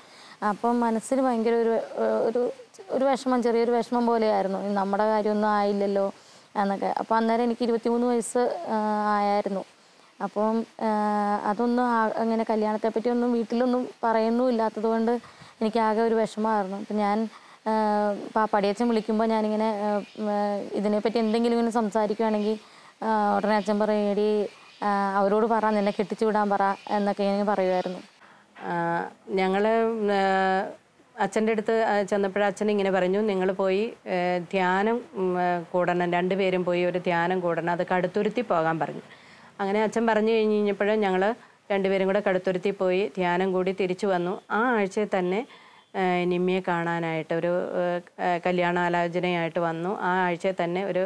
അപ്പം മനസ്സിന് ഭയങ്കര ഒരു ഒരു ഒരു വിഷമം ചെറിയൊരു വിഷമം പോലെയായിരുന്നു നമ്മുടെ കാര്യമൊന്നും ആയില്ലല്ലോ എന്നൊക്കെ അപ്പോൾ അന്നേരം എനിക്ക് ഇരുപത്തിമൂന്ന് വയസ്സ് ആയായിരുന്നു അപ്പം അതൊന്നും അങ്ങനെ കല്യാണത്തെ പറ്റി ഒന്നും വീട്ടിലൊന്നും പറയുന്നുമില്ലാത്തത് കൊണ്ട് എനിക്കാകെ ഒരു വിഷമമായിരുന്നു അപ്പം ഞാൻ പാപ്പാടിയച്ഛൻ വിളിക്കുമ്പോൾ ഞാനിങ്ങനെ ഇതിനെപ്പറ്റി എന്തെങ്കിലും ഇങ്ങനെ സംസാരിക്കുകയാണെങ്കിൽ ഉടനെ അച്ഛൻ പറയേടി അവരോട് പറ നിന്നെ കെട്ടിച്ചു വിടാൻ പറ എന്നൊക്കെ ഞാൻ പറയുമായിരുന്നു ഞങ്ങൾ അച്ഛൻ്റെ അടുത്ത് ചെന്നപ്പോൾ അച്ഛൻ ഇങ്ങനെ പറഞ്ഞു നിങ്ങൾ പോയി ധ്യാനം കൂടണം രണ്ടുപേരും പോയി ഒരു ധ്യാനം കൂടണം അത് കടുത്തുരുത്തി പോകാൻ പറഞ്ഞു അങ്ങനെ അച്ഛൻ പറഞ്ഞു കഴിഞ്ഞ് കഴിഞ്ഞപ്പോഴും ഞങ്ങൾ രണ്ടുപേരും കൂടെ കടുത്തുരുത്തി പോയി ധ്യാനം കൂടി തിരിച്ചു വന്നു ആ ആഴ്ചയിൽ തന്നെ നിമ്മിയെ കാണാനായിട്ട് ഒരു കല്യാണാലോചനയായിട്ട് വന്നു ആ ആഴ്ചയിൽ തന്നെ ഒരു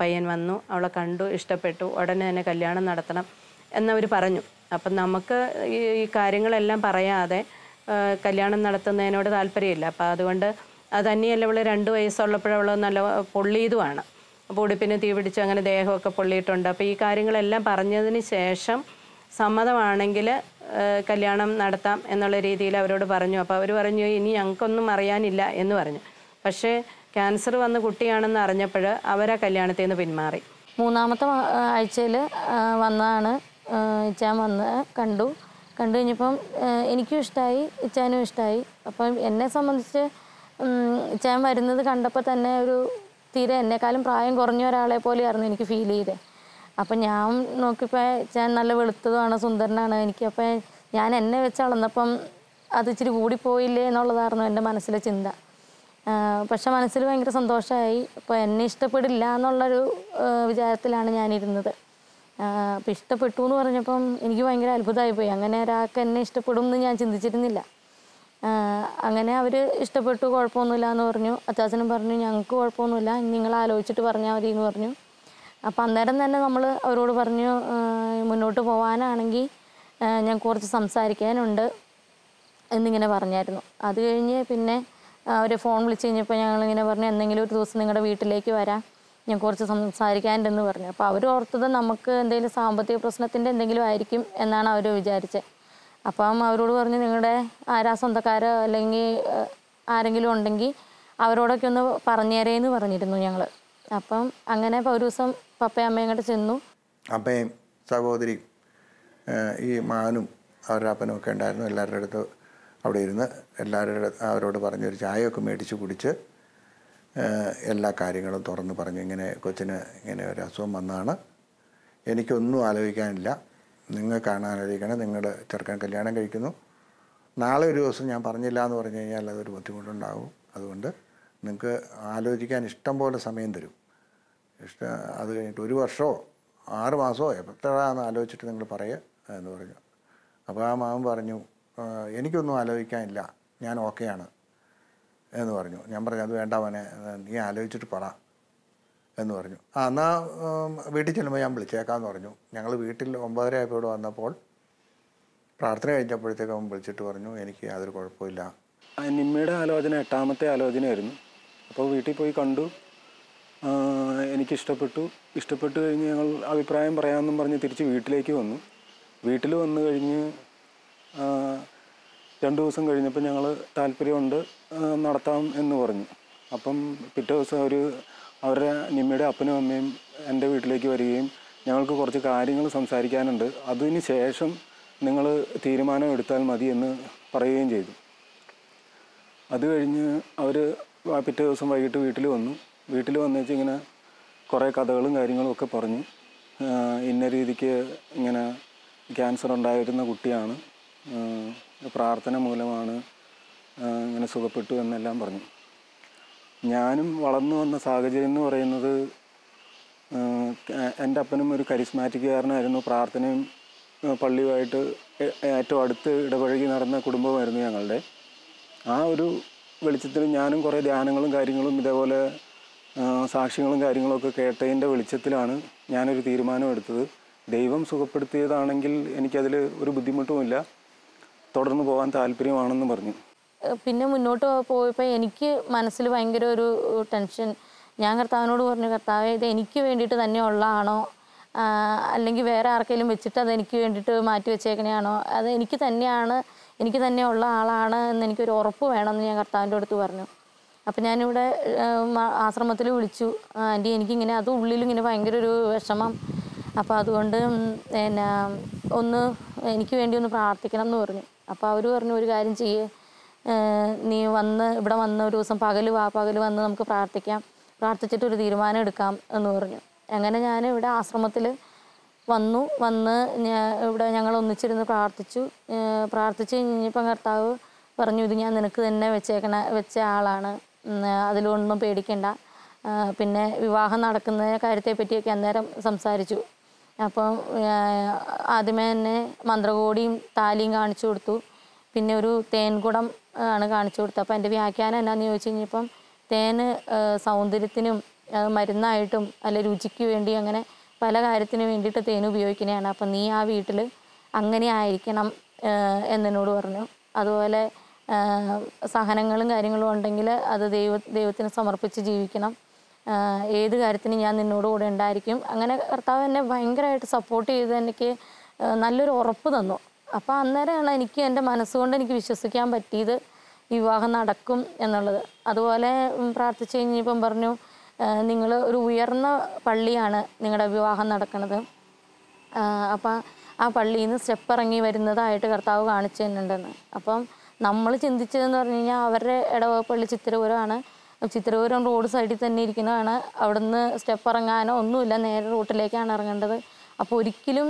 പയ്യൻ വന്നു അവളെ കണ്ടു ഇഷ്ടപ്പെട്ടു ഉടനെ തന്നെ കല്യാണം നടത്തണം എന്നവർ പറഞ്ഞു അപ്പം നമുക്ക് ഈ കാര്യങ്ങളെല്ലാം പറയാതെ കല്യാണം നടത്തുന്നതിനോട് താല്പര്യമില്ല അപ്പം അതുകൊണ്ട് അത് തന്നെയല്ല ഇവൾ രണ്ട് വയസ്സുള്ളപ്പോഴവൾ നല്ല പൊള്ളിയതുമാണ് അപ്പോൾ ഉടുപ്പിന് തീ പിടിച്ച് അങ്ങനെ ദേഹമൊക്കെ പൊള്ളിയിട്ടുണ്ട് അപ്പോൾ ഈ കാര്യങ്ങളെല്ലാം പറഞ്ഞതിന് ശേഷം സമ്മതമാണെങ്കിൽ കല്യാണം നടത്താം എന്നുള്ള രീതിയിൽ അവരോട് പറഞ്ഞു അപ്പോൾ അവർ പറഞ്ഞു ഇനി ഞങ്ങൾക്കൊന്നും അറിയാനില്ല എന്ന് പറഞ്ഞു പക്ഷേ ക്യാൻസർ വന്ന കുട്ടിയാണെന്ന് അറിഞ്ഞപ്പോൾ അവരാ കല്യാണത്തിൽ നിന്ന് പിന്മാറി മൂന്നാമത്തെ ആഴ്ചയിൽ വന്നതാണ് ഇച്ചാൻ വന്ന് കണ്ടു കണ്ടു കഴിഞ്ഞപ്പം എനിക്കും ഇഷ്ടമായി ഇച്ചാനും ഇഷ്ടമായി അപ്പം എന്നെ സംബന്ധിച്ച് ഇച്ചാൻ വരുന്നത് കണ്ടപ്പോൾ തന്നെ ഒരു തീരെ എന്നെക്കാളും പ്രായം കുറഞ്ഞ ഒരാളെ പോലെയായിരുന്നു എനിക്ക് ഫീൽ ചെയ്തത് അപ്പം ഞാൻ നോക്കിയപ്പോൾ ഞാൻ നല്ല വെളുത്തതുമാണ് സുന്ദരനാണ് എനിക്കപ്പോൾ ഞാൻ എന്നെ വെച്ച് അളന്നപ്പം അത് ഇച്ചിരി കൂടിപ്പോയില്ലേ എന്നുള്ളതായിരുന്നു എൻ്റെ മനസ്സിലെ ചിന്ത പക്ഷെ മനസ്സിൽ ഭയങ്കര സന്തോഷമായി അപ്പോൾ എന്നെ ഇഷ്ടപ്പെടില്ല എന്നുള്ളൊരു വിചാരത്തിലാണ് ഞാനിരുന്നത് അപ്പോൾ ഇഷ്ടപ്പെട്ടു എന്ന് പറഞ്ഞപ്പം എനിക്ക് ഭയങ്കര അത്ഭുതമായിപ്പോയി അങ്ങനെ ഒരാൾക്ക് എന്നെ ഇഷ്ടപ്പെടും എന്ന് ഞാൻ ചിന്തിച്ചിരുന്നില്ല അങ്ങനെ അവർ ഇഷ്ടപ്പെട്ടു കുഴപ്പമൊന്നുമില്ല എന്ന് പറഞ്ഞു അച്ചാച്ചനും പറഞ്ഞു ഞങ്ങൾക്ക് കുഴപ്പമൊന്നുമില്ല നിങ്ങൾ ആലോചിച്ചിട്ട് പറഞ്ഞാൽ മതി എന്ന് പറഞ്ഞു അപ്പം അന്നേരം തന്നെ നമ്മൾ അവരോട് പറഞ്ഞു മുന്നോട്ട് പോകാനാണെങ്കിൽ ഞാൻ കുറച്ച് സംസാരിക്കാനുണ്ട് എന്നിങ്ങനെ പറഞ്ഞായിരുന്നു അത് കഴിഞ്ഞ് പിന്നെ അവർ ഫോൺ വിളിച്ച് കഴിഞ്ഞപ്പോൾ ഞങ്ങളിങ്ങനെ പറഞ്ഞു എന്തെങ്കിലും ഒരു ദിവസം നിങ്ങളുടെ വീട്ടിലേക്ക് വരാം ഞാൻ കുറച്ച് സംസാരിക്കാനുണ്ടെന്ന് പറഞ്ഞു അപ്പോൾ അവർ ഓർത്തത് നമുക്ക് എന്തെങ്കിലും സാമ്പത്തിക പ്രശ്നത്തിൻ്റെ എന്തെങ്കിലും ആയിരിക്കും എന്നാണ് അവർ വിചാരിച്ചത് അപ്പം അവരോട് പറഞ്ഞു നിങ്ങളുടെ ആരാ സ്വന്തക്കാരോ അല്ലെങ്കിൽ ആരെങ്കിലും ഉണ്ടെങ്കിൽ അവരോടൊക്കെ ഒന്ന് പറഞ്ഞേരേന്ന് പറഞ്ഞിരുന്നു ഞങ്ങൾ അപ്പം അങ്ങനെ ഒരു ദിവസം പപ്പയും അമ്മയും അങ്ങോട്ട് ചെന്നു അപ്പയും സഹോദരിയും ഈ മാനും അവരുടെ അപ്പനും ഒക്കെ ഉണ്ടായിരുന്നു എല്ലാവരുടെ അടുത്ത് അവിടെ ഇരുന്ന് എല്ലാവരുടെ അവരോട് പറഞ്ഞൊരു ചായയൊക്കെ മേടിച്ച് കുടിച്ച് എല്ലാ കാര്യങ്ങളും തുറന്നു പറഞ്ഞു ഇങ്ങനെ കൊച്ചിന് ഇങ്ങനെ ഒരു അസുഖം വന്നതാണ് എനിക്കൊന്നും ആലോചിക്കാനില്ല നിങ്ങൾക്കാണ് ആലോചിക്കണം നിങ്ങൾ ചെറുക്കൻ കല്യാണം കഴിക്കുന്നു നാളെ ഒരു ദിവസം ഞാൻ പറഞ്ഞില്ല എന്ന് പറഞ്ഞു കഴിഞ്ഞാൽ അതൊരു ബുദ്ധിമുട്ടുണ്ടാകും അതുകൊണ്ട് നിങ്ങൾക്ക് ആലോചിക്കാൻ ഇഷ്ടം പോലെ സമയം തരും ഇഷ്ട അത് കഴിഞ്ഞിട്ട് ഒരു വർഷമോ ആറ് മാസമോ എപ്പോഴാണെന്ന് ആലോചിച്ചിട്ട് നിങ്ങൾ പറയുക എന്ന് പറഞ്ഞു അപ്പോൾ ആ മാമൻ പറഞ്ഞു എനിക്കൊന്നും ആലോചിക്കാനില്ല ഞാൻ ഓക്കെയാണ് എന്ന് പറഞ്ഞു ഞാൻ പറഞ്ഞു അത് വേണ്ട മോനെ നീ ആലോചിച്ചിട്ട് പറ എന്ന് പറഞ്ഞു ആ എന്നാൽ വീട്ടിൽ ചെല്ലുമ്പോൾ ഞാൻ വിളിച്ചേക്കാമെന്ന് പറഞ്ഞു ഞങ്ങൾ വീട്ടിൽ ഒമ്പതര ആയപ്പോൾ ഇവിടെ വന്നപ്പോൾ പ്രാർത്ഥന കഴിഞ്ഞപ്പോഴത്തേക്ക് അവൻ വിളിച്ചിട്ട് പറഞ്ഞു എനിക്ക് യാതൊരു കുഴപ്പമില്ല നിമ്മയുടെ ആലോചന എട്ടാമത്തെ ആലോചനയായിരുന്നു അപ്പോൾ വീട്ടിൽ പോയി കണ്ടു എനിക്കിഷ്ടപ്പെട്ടു ഇഷ്ടപ്പെട്ടു കഴിഞ്ഞ് ഞങ്ങൾ അഭിപ്രായം പറയാമെന്നും പറഞ്ഞ് തിരിച്ച് വീട്ടിലേക്ക് വന്നു വീട്ടിൽ വന്നു കഴിഞ്ഞ് രണ്ട് ദിവസം കഴിഞ്ഞപ്പോൾ ഞങ്ങൾ താല്പര്യമുണ്ട് നടത്താം എന്ന് പറഞ്ഞു അപ്പം പിറ്റേ ദിവസം അവർ അവരുടെ നിമ്മയുടെ അപ്പനും അമ്മയും എൻ്റെ വീട്ടിലേക്ക് വരികയും ഞങ്ങൾക്ക് കുറച്ച് കാര്യങ്ങൾ സംസാരിക്കാനുണ്ട് അതിന് ശേഷം നിങ്ങൾ തീരുമാനം എടുത്താൽ മതി എന്ന് പറയുകയും ചെയ്തു അത് കഴിഞ്ഞ് അവർ പിറ്റേ ദിവസം വൈകിട്ട് വീട്ടിൽ വന്നു വീട്ടിൽ വന്നേച്ച് ഇങ്ങനെ കുറേ കഥകളും കാര്യങ്ങളും ഒക്കെ പറഞ്ഞു ഇന്ന രീതിക്ക് ഇങ്ങനെ ക്യാൻസർ ഉണ്ടായിരുന്ന കുട്ടിയാണ് പ്രാർത്ഥന മൂലമാണ് ഇങ്ങനെ സുഖപ്പെട്ടു എന്നെല്ലാം പറഞ്ഞു ഞാനും വളർന്നു വന്ന സാഹചര്യം എന്ന് പറയുന്നത് എൻ്റെ അപ്പനും ഒരു കരിസ്മാറ്റിക്കുകാരനായിരുന്നു പ്രാർത്ഥനയും പള്ളിയുമായിട്ട് ഏറ്റവും അടുത്ത് ഇടപഴകി നടന്ന കുടുംബമായിരുന്നു ഞങ്ങളുടെ ആ ഒരു വെളിച്ചത്തിൽ ഞാനും കുറേ ധ്യാനങ്ങളും കാര്യങ്ങളും ഇതേപോലെ സാക്ഷികളും കാര്യങ്ങളൊക്കെ കേട്ടതിൻ്റെ വെളിച്ചത്തിലാണ് ഞാനൊരു തീരുമാനമെടുത്തത് ദൈവം സുഖപ്പെടുത്തിയതാണെങ്കിൽ എനിക്കതിൽ ഒരു ബുദ്ധിമുട്ടുമില്ല തുടർന്ന് പോകാൻ താല്പര്യമാണെന്ന് പറഞ്ഞു പിന്നെ മുന്നോട്ട് പോയപ്പോൾ എനിക്ക് മനസ്സിൽ ഭയങ്കര ഒരു ടെൻഷൻ ഞാൻ കർത്താവിനോട് പറഞ്ഞു കർത്താവ് ഇത് എനിക്ക് വേണ്ടിയിട്ട് തന്നെ ഉള്ളതാണോ അല്ലെങ്കിൽ വേറെ ആർക്കെങ്കിലും വെച്ചിട്ട് അത് എനിക്ക് വേണ്ടിയിട്ട് മാറ്റി വെച്ചേക്കണയാണോ അത് എനിക്ക് തന്നെയാണ് എനിക്ക് തന്നെ ഉള്ള ആളാണ് എന്ന് എനിക്കൊരു ഉറപ്പ് വേണമെന്ന് ഞാൻ കർത്താവിൻ്റെ അടുത്ത് പറഞ്ഞു അപ്പം ഞാനിവിടെ ആശ്രമത്തിൽ വിളിച്ചു ആൻറ്റി എനിക്കിങ്ങനെ അത് ഉള്ളിലിങ്ങനെ ഭയങ്കര ഒരു വിഷമം അപ്പോൾ അതുകൊണ്ട് എന്നാ ഒന്ന് എനിക്ക് വേണ്ടി ഒന്ന് പ്രാർത്ഥിക്കണം എന്ന് പറഞ്ഞു അപ്പോൾ അവർ പറഞ്ഞു ഒരു കാര്യം ചെയ്യേ നീ വന്ന് ഇവിടെ വന്ന് ഒരു ദിവസം പകൽ വാ പകൽ വന്ന് നമുക്ക് പ്രാർത്ഥിക്കാം പ്രാർത്ഥിച്ചിട്ട് ഒരു തീരുമാനം എടുക്കാം എന്ന് പറഞ്ഞു അങ്ങനെ ഞാൻ ഇവിടെ ആശ്രമത്തിൽ വന്നു വന്ന് ഇവിടെ ഞങ്ങൾ ഒന്നിച്ചിരുന്ന് പ്രാർത്ഥിച്ചു പ്രാർത്ഥിച്ച് കഴിഞ്ഞപ്പം കർത്താവ് പറഞ്ഞു ഇത് ഞാൻ നിനക്ക് തന്നെ വെച്ചേക്കണ വെച്ച ആളാണ് അതിലൊന്നും പേടിക്കേണ്ട പിന്നെ വിവാഹം നടക്കുന്ന കാര്യത്തെ പറ്റിയൊക്കെ അന്നേരം സംസാരിച്ചു അപ്പം ആദ്യമേ തന്നെ മന്ത്രകോടിയും താലിയും കാണിച്ചു കൊടുത്തു പിന്നെ ഒരു തേൻകുടം ആണ് കാണിച്ചു കൊടുത്തത് അപ്പോൾ എൻ്റെ വ്യാഖ്യാനം എന്നാന്ന് ചോദിച്ചു കഴിഞ്ഞപ്പം തേന് സൗന്ദര്യത്തിനും മരുന്നായിട്ടും അല്ല രുചിക്ക് വേണ്ടി അങ്ങനെ പല കാര്യത്തിനും വേണ്ടിയിട്ട് തേൻ ഉപയോഗിക്കുന്നതാണ് അപ്പം നീ ആ വീട്ടിൽ അങ്ങനെ ആയിരിക്കണം എന്നോട് പറഞ്ഞു അതുപോലെ സഹനങ്ങളും കാര്യങ്ങളും ഉണ്ടെങ്കിൽ അത് ദൈവ ദൈവത്തിന് സമർപ്പിച്ച് ജീവിക്കണം ഏത് കാര്യത്തിന് ഞാൻ നിന്നോട് കൂടെ ഉണ്ടായിരിക്കും അങ്ങനെ കർത്താവ് എന്നെ ഭയങ്കരമായിട്ട് സപ്പോർട്ട് ചെയ്ത് എനിക്ക് നല്ലൊരു ഉറപ്പ് തന്നു അപ്പോൾ അന്നേരമാണ് എനിക്ക് എൻ്റെ മനസ്സുകൊണ്ട് എനിക്ക് വിശ്വസിക്കാൻ പറ്റിയത് വിവാഹം നടക്കും എന്നുള്ളത് അതുപോലെ പ്രാർത്ഥിച്ചു കഴിഞ്ഞപ്പം പറഞ്ഞു നിങ്ങൾ ഒരു ഉയർന്ന പള്ളിയാണ് നിങ്ങളുടെ വിവാഹം നടക്കുന്നത് അപ്പം ആ പള്ളിയിൽ നിന്ന് സ്റ്റെപ്പ് ഇറങ്ങി വരുന്നതായിട്ട് കർത്താവ് കാണിച്ചു ഉണ്ടെന്ന് അപ്പം നമ്മൾ ചിന്തിച്ചതെന്ന് പറഞ്ഞു കഴിഞ്ഞാൽ അവരുടെ ഇടവകപ്പള്ളി ചിത്രപുരമാണ് ചിത്രപുരം റോഡ് സൈഡിൽ തന്നെ ഇരിക്കുന്നതാണ് അവിടുന്ന് സ്റ്റെപ്പ് ഇറങ്ങാനോ ഒന്നുമില്ല നേരെ റൂട്ടിലേക്കാണ് ഇറങ്ങേണ്ടത് അപ്പോൾ ഒരിക്കലും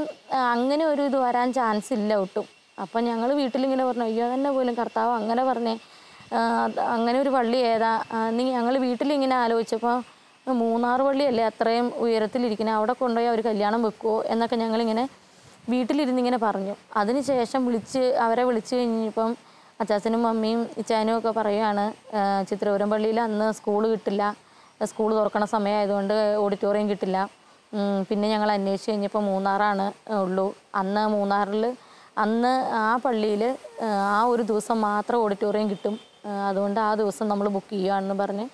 അങ്ങനെ ഒരു ഇത് വരാൻ ചാൻസ് ഇല്ല ഒട്ടും അപ്പം ഞങ്ങൾ വീട്ടിലിങ്ങനെ പറഞ്ഞു അയ്യോ തന്നെ പോലും കർത്താവ് അങ്ങനെ പറഞ്ഞേ അങ്ങനെ ഒരു പള്ളി ഏതാ നീ ഞങ്ങൾ വീട്ടിലിങ്ങനെ ആലോചിച്ചപ്പോൾ മൂന്നാർ പള്ളിയല്ലേ അത്രയും ഉയരത്തിലിരിക്കുന്നത് അവിടെ കൊണ്ടുപോയി അവർ കല്യാണം വെക്കുമോ എന്നൊക്കെ ഞങ്ങളിങ്ങനെ വീട്ടിലിരുന്നിങ്ങനെ പറഞ്ഞു ശേഷം വിളിച്ച് അവരെ വിളിച്ച് കഴിഞ്ഞപ്പം അച്ചാച്ചനും മമ്മിയും ഇച്ചാനും ഒക്കെ പറയുകയാണ് ചിത്രപുരം പള്ളിയിൽ അന്ന് സ്കൂൾ കിട്ടില്ല സ്കൂൾ തുറക്കണ സമയമായതുകൊണ്ട് ഓഡിറ്റോറിയം കിട്ടില്ല പിന്നെ ഞങ്ങൾ അന്വേഷിച്ച് കഴിഞ്ഞപ്പോൾ മൂന്നാറാണ് ഉള്ളൂ അന്ന് മൂന്നാറിൽ അന്ന് ആ പള്ളിയിൽ ആ ഒരു ദിവസം മാത്രം ഓഡിറ്റോറിയം കിട്ടും അതുകൊണ്ട് ആ ദിവസം നമ്മൾ ബുക്ക് ചെയ്യുകയാണെന്ന് പറഞ്ഞ്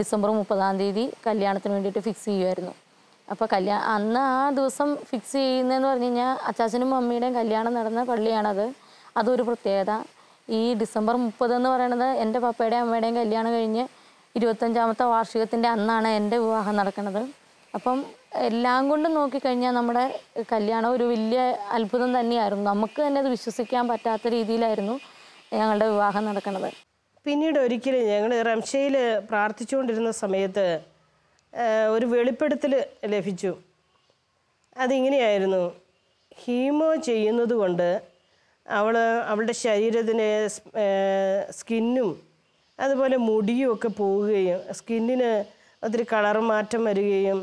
ഡിസംബർ മുപ്പതാം തീയതി കല്യാണത്തിന് വേണ്ടിയിട്ട് ഫിക്സ് ചെയ്യുമായിരുന്നു അപ്പോൾ കല്യാ അന്ന് ആ ദിവസം ഫിക്സ് ചെയ്യുന്നതെന്ന് പറഞ്ഞു കഴിഞ്ഞാൽ അച്ചാച്ചനും മമ്മിയുടെയും കല്യാണം നടന്ന പള്ളിയാണത് അതൊരു പ്രത്യേകത ഈ ഡിസംബർ മുപ്പത് എന്ന് പറയുന്നത് എൻ്റെ പപ്പയുടെയും അമ്മയുടെയും കല്യാണം കഴിഞ്ഞ് ഇരുപത്തഞ്ചാമത്തെ വാർഷികത്തിൻ്റെ അന്നാണ് എൻ്റെ വിവാഹം നടക്കുന്നത് അപ്പം എല്ലാം കൊണ്ടും നോക്കിക്കഴിഞ്ഞാൽ നമ്മുടെ കല്യാണം ഒരു വലിയ അത്ഭുതം തന്നെയായിരുന്നു നമുക്ക് തന്നെ അത് വിശ്വസിക്കാൻ പറ്റാത്ത രീതിയിലായിരുന്നു ഞങ്ങളുടെ വിവാഹം നടക്കുന്നത് പിന്നീട് ഒരിക്കലും ഞങ്ങൾ റംഷയിൽ പ്രാർത്ഥിച്ചുകൊണ്ടിരുന്ന സമയത്ത് ഒരു വെളിപ്പെടുത്തൽ ലഭിച്ചു അതിങ്ങനെയായിരുന്നു ഹീമോ ചെയ്യുന്നത് കൊണ്ട് അവൾ അവളുടെ ശരീരത്തിന് സ്കിന്നും അതുപോലെ മുടിയും ഒക്കെ പോവുകയും സ്കിന്നിന് ഒത്തിരി കളർ മാറ്റം വരികയും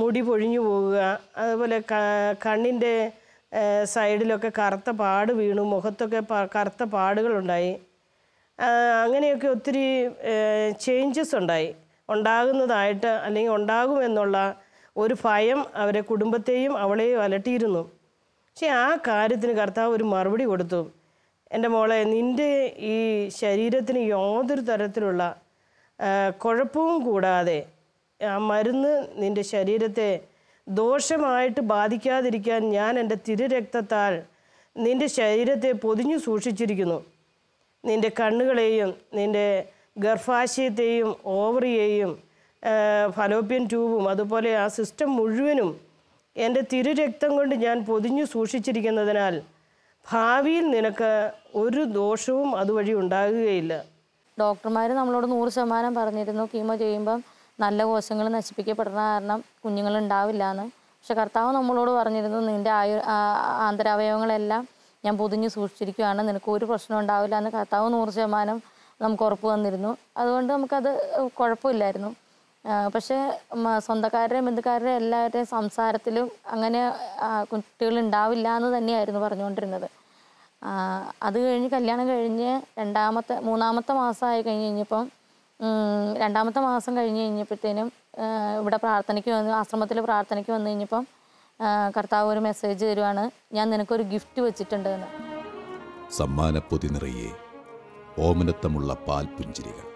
മുടി പൊഴിഞ്ഞു പോവുക അതുപോലെ കണ്ണിൻ്റെ സൈഡിലൊക്കെ കറുത്ത പാട് വീണു മുഖത്തൊക്കെ കറുത്ത പാടുകളുണ്ടായി അങ്ങനെയൊക്കെ ഒത്തിരി ചേഞ്ചസ് ഉണ്ടായി ഉണ്ടാകുന്നതായിട്ട് അല്ലെങ്കിൽ ഉണ്ടാകുമെന്നുള്ള ഒരു ഭയം അവരെ കുടുംബത്തെയും അവളെയും അലട്ടിയിരുന്നു പക്ഷേ ആ കാര്യത്തിന് കർത്താവ് ഒരു മറുപടി കൊടുത്തു എൻ്റെ മോളെ നിൻ്റെ ഈ ശരീരത്തിന് യാതൊരു തരത്തിലുള്ള കുഴപ്പവും കൂടാതെ ആ മരുന്ന് നിൻ്റെ ശരീരത്തെ ദോഷമായിട്ട് ബാധിക്കാതിരിക്കാൻ ഞാൻ എൻ്റെ തിരുരക്തത്താൽ നിൻ്റെ ശരീരത്തെ പൊതിഞ്ഞു സൂക്ഷിച്ചിരിക്കുന്നു നിൻ്റെ കണ്ണുകളെയും നിൻ്റെ ഗർഭാശയത്തെയും ഓവറിയെയും ഫലോപ്യൻ ട്യൂബും അതുപോലെ ആ സിസ്റ്റം മുഴുവനും എൻ്റെ രക്തം കൊണ്ട് ഞാൻ പൊതിഞ്ഞു സൂക്ഷിച്ചിരിക്കുന്നതിനാൽ ഭാവിയിൽ നിനക്ക് ഒരു ദോഷവും അതുവഴി ഉണ്ടാകുകയില്ല ഡോക്ടർമാർ നമ്മളോട് നൂറ് ശതമാനം പറഞ്ഞിരുന്നു കീമോ ചെയ്യുമ്പം നല്ല കോശങ്ങൾ നശിപ്പിക്കപ്പെടുന്ന കാരണം കുഞ്ഞുങ്ങൾ ഉണ്ടാവില്ല എന്ന് പക്ഷെ കർത്താവ് നമ്മളോട് പറഞ്ഞിരുന്നു നിൻ്റെ ആയു ആന്തരാവയവങ്ങളെല്ലാം ഞാൻ പൊതിഞ്ഞു സൂക്ഷിച്ചിരിക്കുകയാണ് നിനക്ക് ഒരു പ്രശ്നം ഉണ്ടാവില്ല എന്ന് കർത്താവ് നൂറ് ശതമാനം നമുക്ക് ഉറപ്പ് തന്നിരുന്നു അതുകൊണ്ട് നമുക്കത് കുഴപ്പമില്ലായിരുന്നു പക്ഷേ സ്വന്തക്കാരുടെയും ബന്ധുക്കാരുടെ എല്ലാവരുടെയും സംസാരത്തിലും അങ്ങനെ കുട്ടികൾ ഉണ്ടാവില്ല എന്ന് തന്നെയായിരുന്നു പറഞ്ഞുകൊണ്ടിരുന്നത് അത് കഴിഞ്ഞ് കല്യാണം കഴിഞ്ഞ് രണ്ടാമത്തെ മൂന്നാമത്തെ മാസമായി കഴിഞ്ഞ് കഴിഞ്ഞപ്പം രണ്ടാമത്തെ മാസം കഴിഞ്ഞ് കഴിഞ്ഞപ്പോഴത്തേനും ഇവിടെ പ്രാർത്ഥനയ്ക്ക് വന്ന് ആശ്രമത്തിൽ പ്രാർത്ഥനയ്ക്ക് വന്നു കഴിഞ്ഞപ്പം കർത്താവ് ഒരു മെസ്സേജ് തരുവാണ് ഞാൻ നിനക്കൊരു ഗിഫ്റ്റ് വെച്ചിട്ടുണ്ട് എന്ന് സമ്മാനപ്പൊതി നിറയെ ഓമനത്തമുള്ള പാൽപുഞ്ചിരികൾ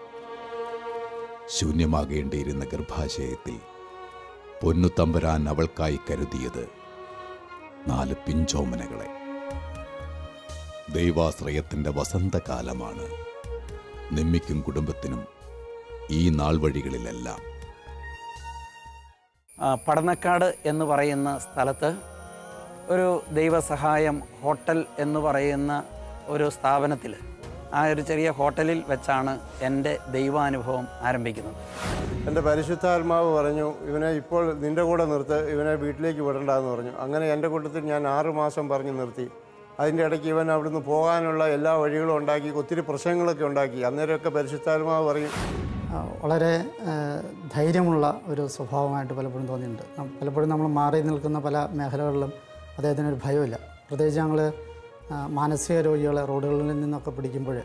ശൂന്യമാകേണ്ടിയിരുന്ന ഗർഭാശയത്തിൽ പൊന്നുത്തമ്പരാൻ അവൾക്കായി കരുതിയത് നാല് പിഞ്ചോമനകളെ ദൈവാശ്രയത്തിൻ്റെ വസന്തകാലമാണ് നിമ്മിക്കും കുടുംബത്തിനും ഈ നാൾ വഴികളിലെല്ലാം പടനക്കാട് എന്ന് പറയുന്ന സ്ഥലത്ത് ഒരു ദൈവസഹായം ഹോട്ടൽ എന്ന് പറയുന്ന ഒരു സ്ഥാപനത്തിൽ ആ ഒരു ചെറിയ ഹോട്ടലിൽ വെച്ചാണ് എൻ്റെ ദൈവാനുഭവം ആരംഭിക്കുന്നത് എൻ്റെ പരിശുദ്ധാത്മാവ് പറഞ്ഞു ഇവനെ ഇപ്പോൾ നിൻ്റെ കൂടെ നിർത്ത് ഇവനെ വീട്ടിലേക്ക് വിടണ്ടെന്ന് പറഞ്ഞു അങ്ങനെ എൻ്റെ കൂട്ടത്തിൽ ഞാൻ ആറുമാസം പറഞ്ഞ് നിർത്തി അതിൻ്റെ ഇടയ്ക്ക് ഇവൻ അവിടുന്ന് പോകാനുള്ള എല്ലാ വഴികളും ഉണ്ടാക്കി ഒത്തിരി പ്രശ്നങ്ങളൊക്കെ ഉണ്ടാക്കി അന്നേരമൊക്കെ പരിശുദ്ധാത്മാവ് പറയും വളരെ ധൈര്യമുള്ള ഒരു സ്വഭാവമായിട്ട് പലപ്പോഴും തോന്നിയിട്ടുണ്ട് പലപ്പോഴും നമ്മൾ മാറി നിൽക്കുന്ന പല മേഖലകളിലും അദ്ദേഹത്തിനൊരു ഭയമില്ല പ്രത്യേകിച്ച് ഞങ്ങൾ മാനസിക രോഗികളെ റോഡുകളിൽ നിന്നൊക്കെ പിടിക്കുമ്പോൾ